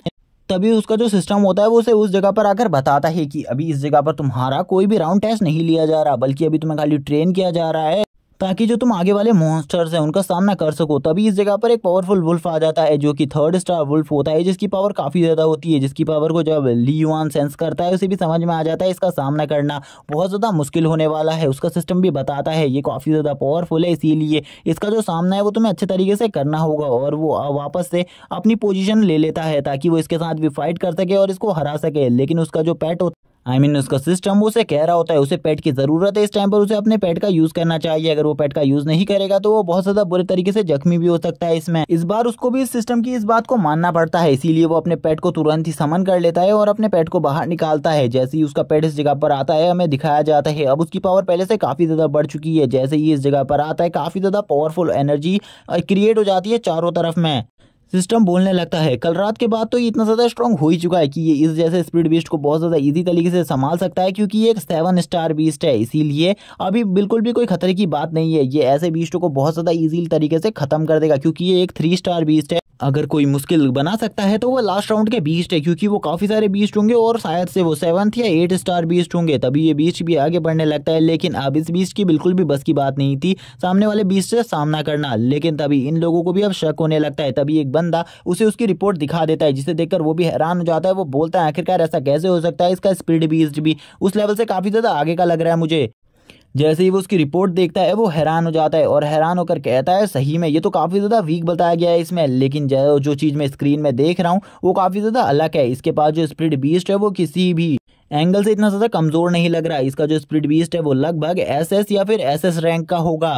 तभी उसका जो सिस्टम होता है वो उसे उस जगह पर आकर बताता है कि अभी इस जगह पर तुम्हारा कोई भी राउंड टेस्ट नहीं लिया जा रहा बल्कि अभी तुम्हें खाली ट्रेन किया जा रहा है ताकि जो तुम आगे वाले मॉन्स्टर्स हैं उनका सामना कर सको तभी इस जगह पर एक पावरफुल वुल्फ आ जाता है जो कि थर्ड स्टार वुल्फ होता है जिसकी पावर काफ़ी ज़्यादा होती है जिसकी पावर को जब लीवान सेंस करता है उसे भी समझ में आ जाता है इसका सामना करना बहुत ज़्यादा मुश्किल होने वाला है उसका सिस्टम भी बताता है ये काफ़ी ज़्यादा पावरफुल है इसीलिए इसका जो सामना है वो तुम्हें अच्छे तरीके से करना होगा और वो वापस से अपनी पोजिशन ले लेता है ताकि वो इसके साथ भी फाइट कर सके और इसको हरा सके लेकिन उसका जो पैट होता आई मीन उसका सिस्टम उसे कह रहा होता है उसे पेट की ज़रूरत है इस टाइम पर उसे अपने पेट का यूज़ करना चाहिए अगर वो पेट का यूज़ नहीं करेगा तो वो बहुत ज़्यादा बुरे तरीके से जख्मी भी हो सकता है इसमें इस बार उसको भी इस सिस्टम की इस बात को मानना पड़ता है इसीलिए वो अपने पेट को तुरंत ही समन कर लेता है और अपने पेट को बाहर निकालता है जैसे ही उसका पेट इस जगह पर आता है हमें दिखाया जाता है अब उसकी पावर पहले से काफ़ी ज़्यादा बढ़ चुकी है जैसे ही इस जगह पर आता है काफ़ी ज़्यादा पावरफुल एनर्जी क्रिएट हो जाती है चारों तरफ में सिस्टम बोलने लगता है कल रात के बाद तो ये इतना ज़्यादा स्ट्रॉन्ग हो ही चुका है कि ये इस जैसे स्पीड बीस्ट को बहुत ज़्यादा ईजी तरीके से संभाल सकता है क्योंकि ये एक सेवन स्टार बीस्ट है इसीलिए अभी बिल्कुल भी कोई खतरे की बात नहीं है ये ऐसे बीस्ट को बहुत ज़्यादा ईजी तरीके से खत्म कर देगा क्योंकि ये एक थ्री स्टार बीस्ट है अगर कोई मुश्किल बना सकता है तो वो लास्ट राउंड के बीस्ट है क्योंकि वो काफ़ी सारे बीस्ट होंगे और शायद से वो सेवंथ या एट स्टार बीस्ट होंगे तभी ये बीस्ट भी आगे बढ़ने लगता है लेकिन अब इस बीस्ट की बिल्कुल भी बस की बात नहीं थी सामने वाले बीस्ट से सामना करना लेकिन तभी इन लोगों को भी अब शक होने लगता है तभी एक बंदा उसे उसकी रिपोर्ट दिखा देता है जिसे देखकर वो भी हैरान हो जाता है वो बोलता है आखिरकार ऐसा कैसे हो सकता है इसका स्पीड भी भी उस लेवल से काफ़ी ज़्यादा आगे का लग रहा है मुझे जैसे ही वो उसकी रिपोर्ट देखता है वो हैरान हो जाता है और हैरान होकर कहता है सही में ये तो काफ़ी ज़्यादा वीक बताया गया है इसमें लेकिन जो जो चीज़ मैं स्क्रीन में देख रहा हूँ वो काफ़ी ज़्यादा अलग है इसके पास जो स्प्रिड बीस्ट है वो किसी भी एंगल से इतना ज़्यादा कमज़ोर नहीं लग रहा इसका जो स्प्रिड बीस्ट है वो लगभग एस या फिर एस रैंक का होगा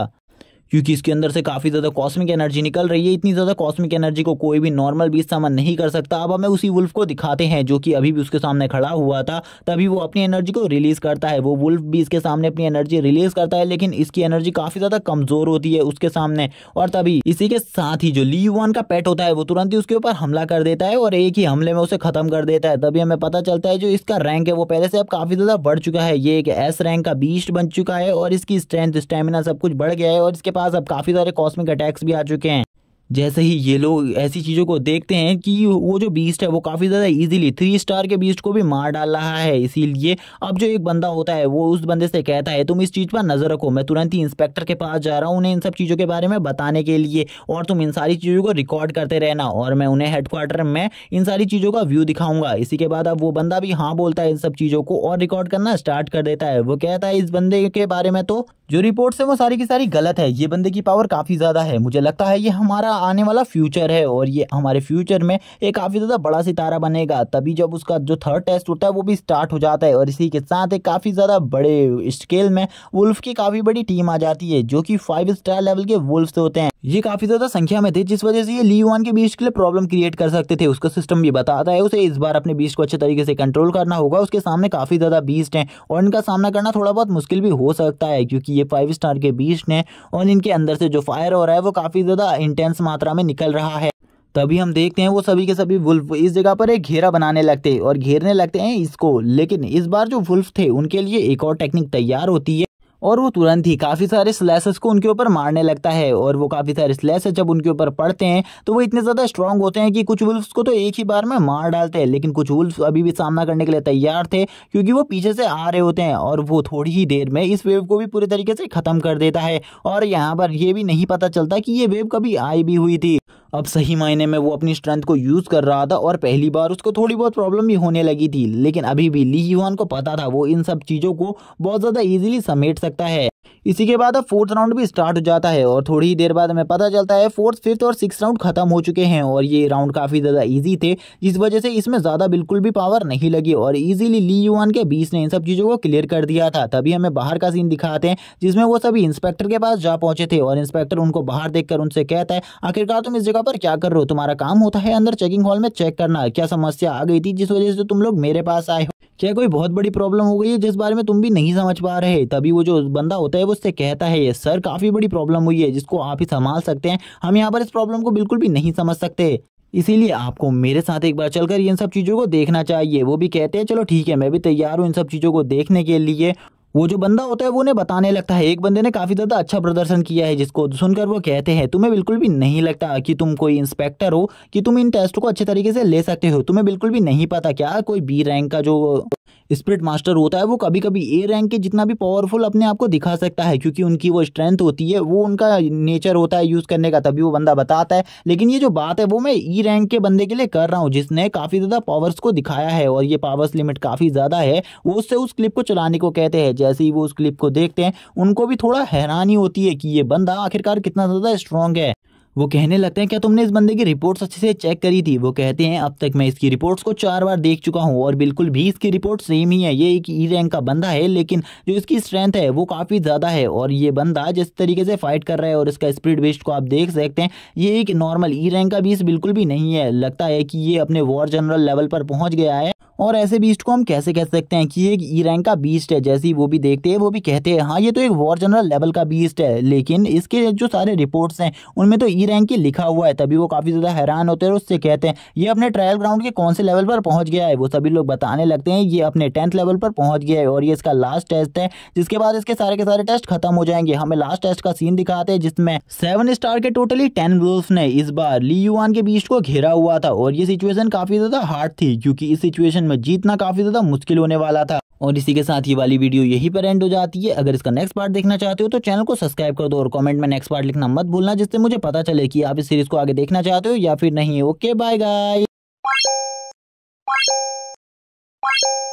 क्योंकि इसके अंदर से काफ़ी ज़्यादा कॉस्मिक एनर्जी निकल रही है इतनी ज़्यादा कॉस्मिक एनर्जी को कोई भी नॉर्मल भी सामान नहीं कर सकता अब हमें उसी वुल्फ को दिखाते हैं जो कि अभी भी उसके सामने खड़ा हुआ था तभी वो अपनी एनर्जी को रिलीज़ करता है वो वुल्फ भी इसके सामने अपनी एनर्जी रिलीज़ करता है लेकिन इसकी एनर्जी काफ़ी ज़्यादा कमज़ोर होती है उसके सामने और तभी इसी के साथ ही जो ली वन का पेट होता है वो तुरंत ही उसके ऊपर हमला कर देता है और एक ही हमले में उसे ख़त्म कर देता है तभी हमें पता चलता है जो इसका रैंक है वो पहले से अब काफ़ी ज़्यादा बढ़ चुका है ये एक एस रैंक का बीस्ट बन चुका है और इसकी स्ट्रेंथ स्टेमिना सब कुछ बढ़ गया है और इसके पास पास अब काफ़ी सारे कॉस्मिक अटैक्स भी आ चुके हैं जैसे ही ये लोग ऐसी चीज़ों को देखते हैं कि वो जो बीस्ट है वो काफ़ी ज़्यादा इजीली थ्री स्टार के बीस्ट को भी मार डाल रहा है इसीलिए अब जो एक बंदा होता है वो उस बंदे से कहता है तुम इस चीज़ पर नज़र रखो मैं तुरंत ही इंस्पेक्टर के पास जा रहा हूँ उन्हें इन सब चीज़ों के बारे में बताने के लिए और तुम इन सारी चीज़ों को रिकॉर्ड करते रहना और मैं उन्हें हेडक्वार्टर में इन सारी चीज़ों का व्यू दिखाऊंगा इसी के बाद अब वो बंदा भी हाँ बोलता है इन सब चीज़ों को और रिकॉर्ड करना स्टार्ट कर देता है वो कहता है इस बंदे के बारे में तो जो रिपोर्ट्स है वो सारी की सारी गलत है ये बंदे की पावर काफ़ी ज़्यादा है मुझे लगता है ये हमारा आने वाला फ्यूचर है और ये हमारे फ्यूचर में एक काफ़ी ज़्यादा बड़ा सितारा बनेगा तभी जब उसका जो थर्ड टेस्ट होता है वो भी स्टार्ट हो जाता है और इसी के साथ एक काफ़ी ज़्यादा बड़े स्केल में वुल्फ की काफ़ी बड़ी टीम आ जाती है जो कि फाइव स्टार लेवल के वुल्फ होते हैं ये काफ़ी ज़्यादा संख्या में थे जिस वजह से ये ली वन के बीच के लिए प्रॉब्लम क्रिएट कर सकते थे उसका सिस्टम ये बताता है उसे इस बार अपने बीच को अच्छे तरीके से कंट्रोल करना होगा उसके सामने काफ़ी ज़्यादा बीस्ट हैं और इनका सामना करना थोड़ा बहुत मुश्किल भी हो सकता है क्योंकि ये ये फाइव स्टार के बीस्ट ने और इनके अंदर से जो फायर हो रहा है वो काफ़ी ज़्यादा इंटेंस मात्रा में निकल रहा है तभी हम देखते हैं वो सभी के सभी वुल्फ इस जगह पर एक घेरा बनाने लगते हैं और घेरने लगते हैं इसको लेकिन इस बार जो वुल्फ थे उनके लिए एक और टेक्निक तैयार होती है और वो तुरंत ही काफ़ी सारे स्लैसेस को उनके ऊपर मारने लगता है और वो काफ़ी सारे स्लैसेस जब उनके ऊपर पड़ते हैं तो वो इतने ज़्यादा स्ट्रांग होते हैं कि कुछ वुल्फ्स को तो एक ही बार में मार डालते हैं लेकिन कुछ वुल्फ्स अभी भी सामना करने के लिए तैयार थे क्योंकि वो पीछे से आ रहे होते हैं और वो थोड़ी ही देर में इस वेव को भी पूरे तरीके से ख़त्म कर देता है और यहाँ पर यह भी नहीं पता चलता कि ये वेव कभी आई भी हुई थी अब सही मायने में वो अपनी स्ट्रेंथ को यूज़ कर रहा था और पहली बार उसको थोड़ी बहुत प्रॉब्लम भी होने लगी थी लेकिन अभी भी ली युवान को पता था वो इन सब चीज़ों को बहुत ज़्यादा ईजिली समेट सकता है इसी के बाद अब फोर्थ राउंड भी स्टार्ट हो जाता है और थोड़ी ही देर बाद हमें पता चलता है फोर्थ फिफ्थ और सिक्स राउंड खत्म हो चुके हैं और ये राउंड काफ़ी ज़्यादा ईजी थे जिस वजह से इसमें ज़्यादा बिल्कुल भी पावर नहीं लगी और ईजिली ली युवान के बीच ने इन सब चीज़ों को क्लियर कर दिया था तभी हमें बाहर का सीन दिखाते हैं जिसमें वो सभी इंस्पेक्टर के पास जा पहुंचे थे और इंस्पेक्टर उनको बाहर देखकर उनसे कहता है आखिरकार तुम इस जगह यहाँ पर क्या कर रहे हो तुम्हारा काम होता है अंदर चेकिंग हॉल में चेक करना क्या समस्या आ गई थी जिस वजह से तुम लोग मेरे पास आए हो क्या कोई बहुत बड़ी प्रॉब्लम हो गई है जिस बारे में तुम भी नहीं समझ पा रहे तभी वो जो बंदा होता है वो उससे कहता है ये सर काफ़ी बड़ी प्रॉब्लम हुई है जिसको आप ही संभाल सकते हैं हम यहाँ पर इस प्रॉब्लम को बिल्कुल भी नहीं समझ सकते इसीलिए आपको मेरे साथ एक बार चलकर इन सब चीज़ों को देखना चाहिए वो भी कहते हैं चलो ठीक है मैं भी तैयार हूँ इन सब चीज़ों को देखने के लिए वो जो बंदा होता है वो उन्हें बताने लगता है एक बंदे ने काफ़ी ज़्यादा अच्छा प्रदर्शन किया है जिसको सुनकर वो कहते हैं तुम्हें बिल्कुल भी नहीं लगता कि तुम कोई इंस्पेक्टर हो कि तुम इन टेस्ट को अच्छे तरीके से ले सकते हो तुम्हें बिल्कुल भी नहीं पता क्या कोई बी रैंक का जो स्प्रिट मास्टर होता है वो कभी कभी ए रैंक के जितना भी पावरफुल अपने आप को दिखा सकता है क्योंकि उनकी वो स्ट्रेंथ होती है वो उनका नेचर होता है यूज़ करने का तभी वो बंदा बताता है लेकिन ये जो बात है वो मैं ई e रैंक के बंदे के लिए कर रहा हूँ जिसने काफ़ी ज़्यादा पावर्स को दिखाया है और ये पावर्स लिमिट काफ़ी ज़्यादा है वो उससे उस क्लिप को चलाने को कहते हैं जैसे ही वो उस क्लिप को देखते हैं उनको भी थोड़ा हैरानी होती है कि ये बंदा आखिरकार कितना ज़्यादा स्ट्रॉन्ग है वो कहने लगते हैं क्या तुमने इस बंदे की रिपोर्ट्स अच्छे से चेक करी थी वो कहते हैं अब तक मैं इसकी रिपोर्ट्स को चार बार देख चुका हूँ और बिल्कुल भी इसकी रिपोर्ट सेम ही है ये एक ई e रैंक का बंदा है लेकिन जो इसकी स्ट्रेंथ है वो काफ़ी ज़्यादा है और ये बंदा जिस तरीके से फाइट कर रहा है और इसका स्पीड बेस्ट को आप देख सकते हैं ये एक नॉर्मल ई रैंक का बीस बिल्कुल भी नहीं है लगता है कि ये अपने वॉर जनरल लेवल पर पहुँच गया है और ऐसे बीस्ट को हम कैसे कह सकते हैं कि एक ई e रैंक का बीस्ट है जैसे ही वो भी देखते हैं वो भी कहते हैं हाँ ये तो एक वॉर जनरल लेवल का बीस्ट है लेकिन इसके जो सारे रिपोर्ट्स हैं उनमें तो ई e ई रैंक की लिखा हुआ है तभी वो काफ़ी ज़्यादा हैरान होते हैं उससे कहते हैं ये अपने ट्रायल ग्राउंड के कौन से लेवल पर पहुँच गया है वो सभी लोग बताने लगते हैं ये अपने टेंथ लेवल पर पहुँच गया है और ये इसका लास्ट टेस्ट है जिसके बाद इसके सारे के सारे टेस्ट खत्म हो जाएंगे हमें लास्ट टेस्ट का सीन दिखाते हैं जिसमें सेवन स्टार के टोटली टेन वुल्फ ने इस बार ली युआन के बीच को घेरा हुआ था और ये सिचुएशन काफ़ी ज़्यादा हार्ड थी क्योंकि इस सिचुएशन में जीतना काफ़ी ज़्यादा मुश्किल होने वाला था और इसी के साथ ये वाली वीडियो यहीं पर एंड हो जाती है अगर इसका नेक्स्ट पार्ट देखना चाहते हो तो चैनल को सब्सक्राइब कर दो और कॉमेंट में नेक्स्ट पार्ट लिखना मत भूलना जिससे मुझे पता चले कि आप इस सीरीज को आगे देखना चाहते हो या फिर नहीं ओके बाय बाय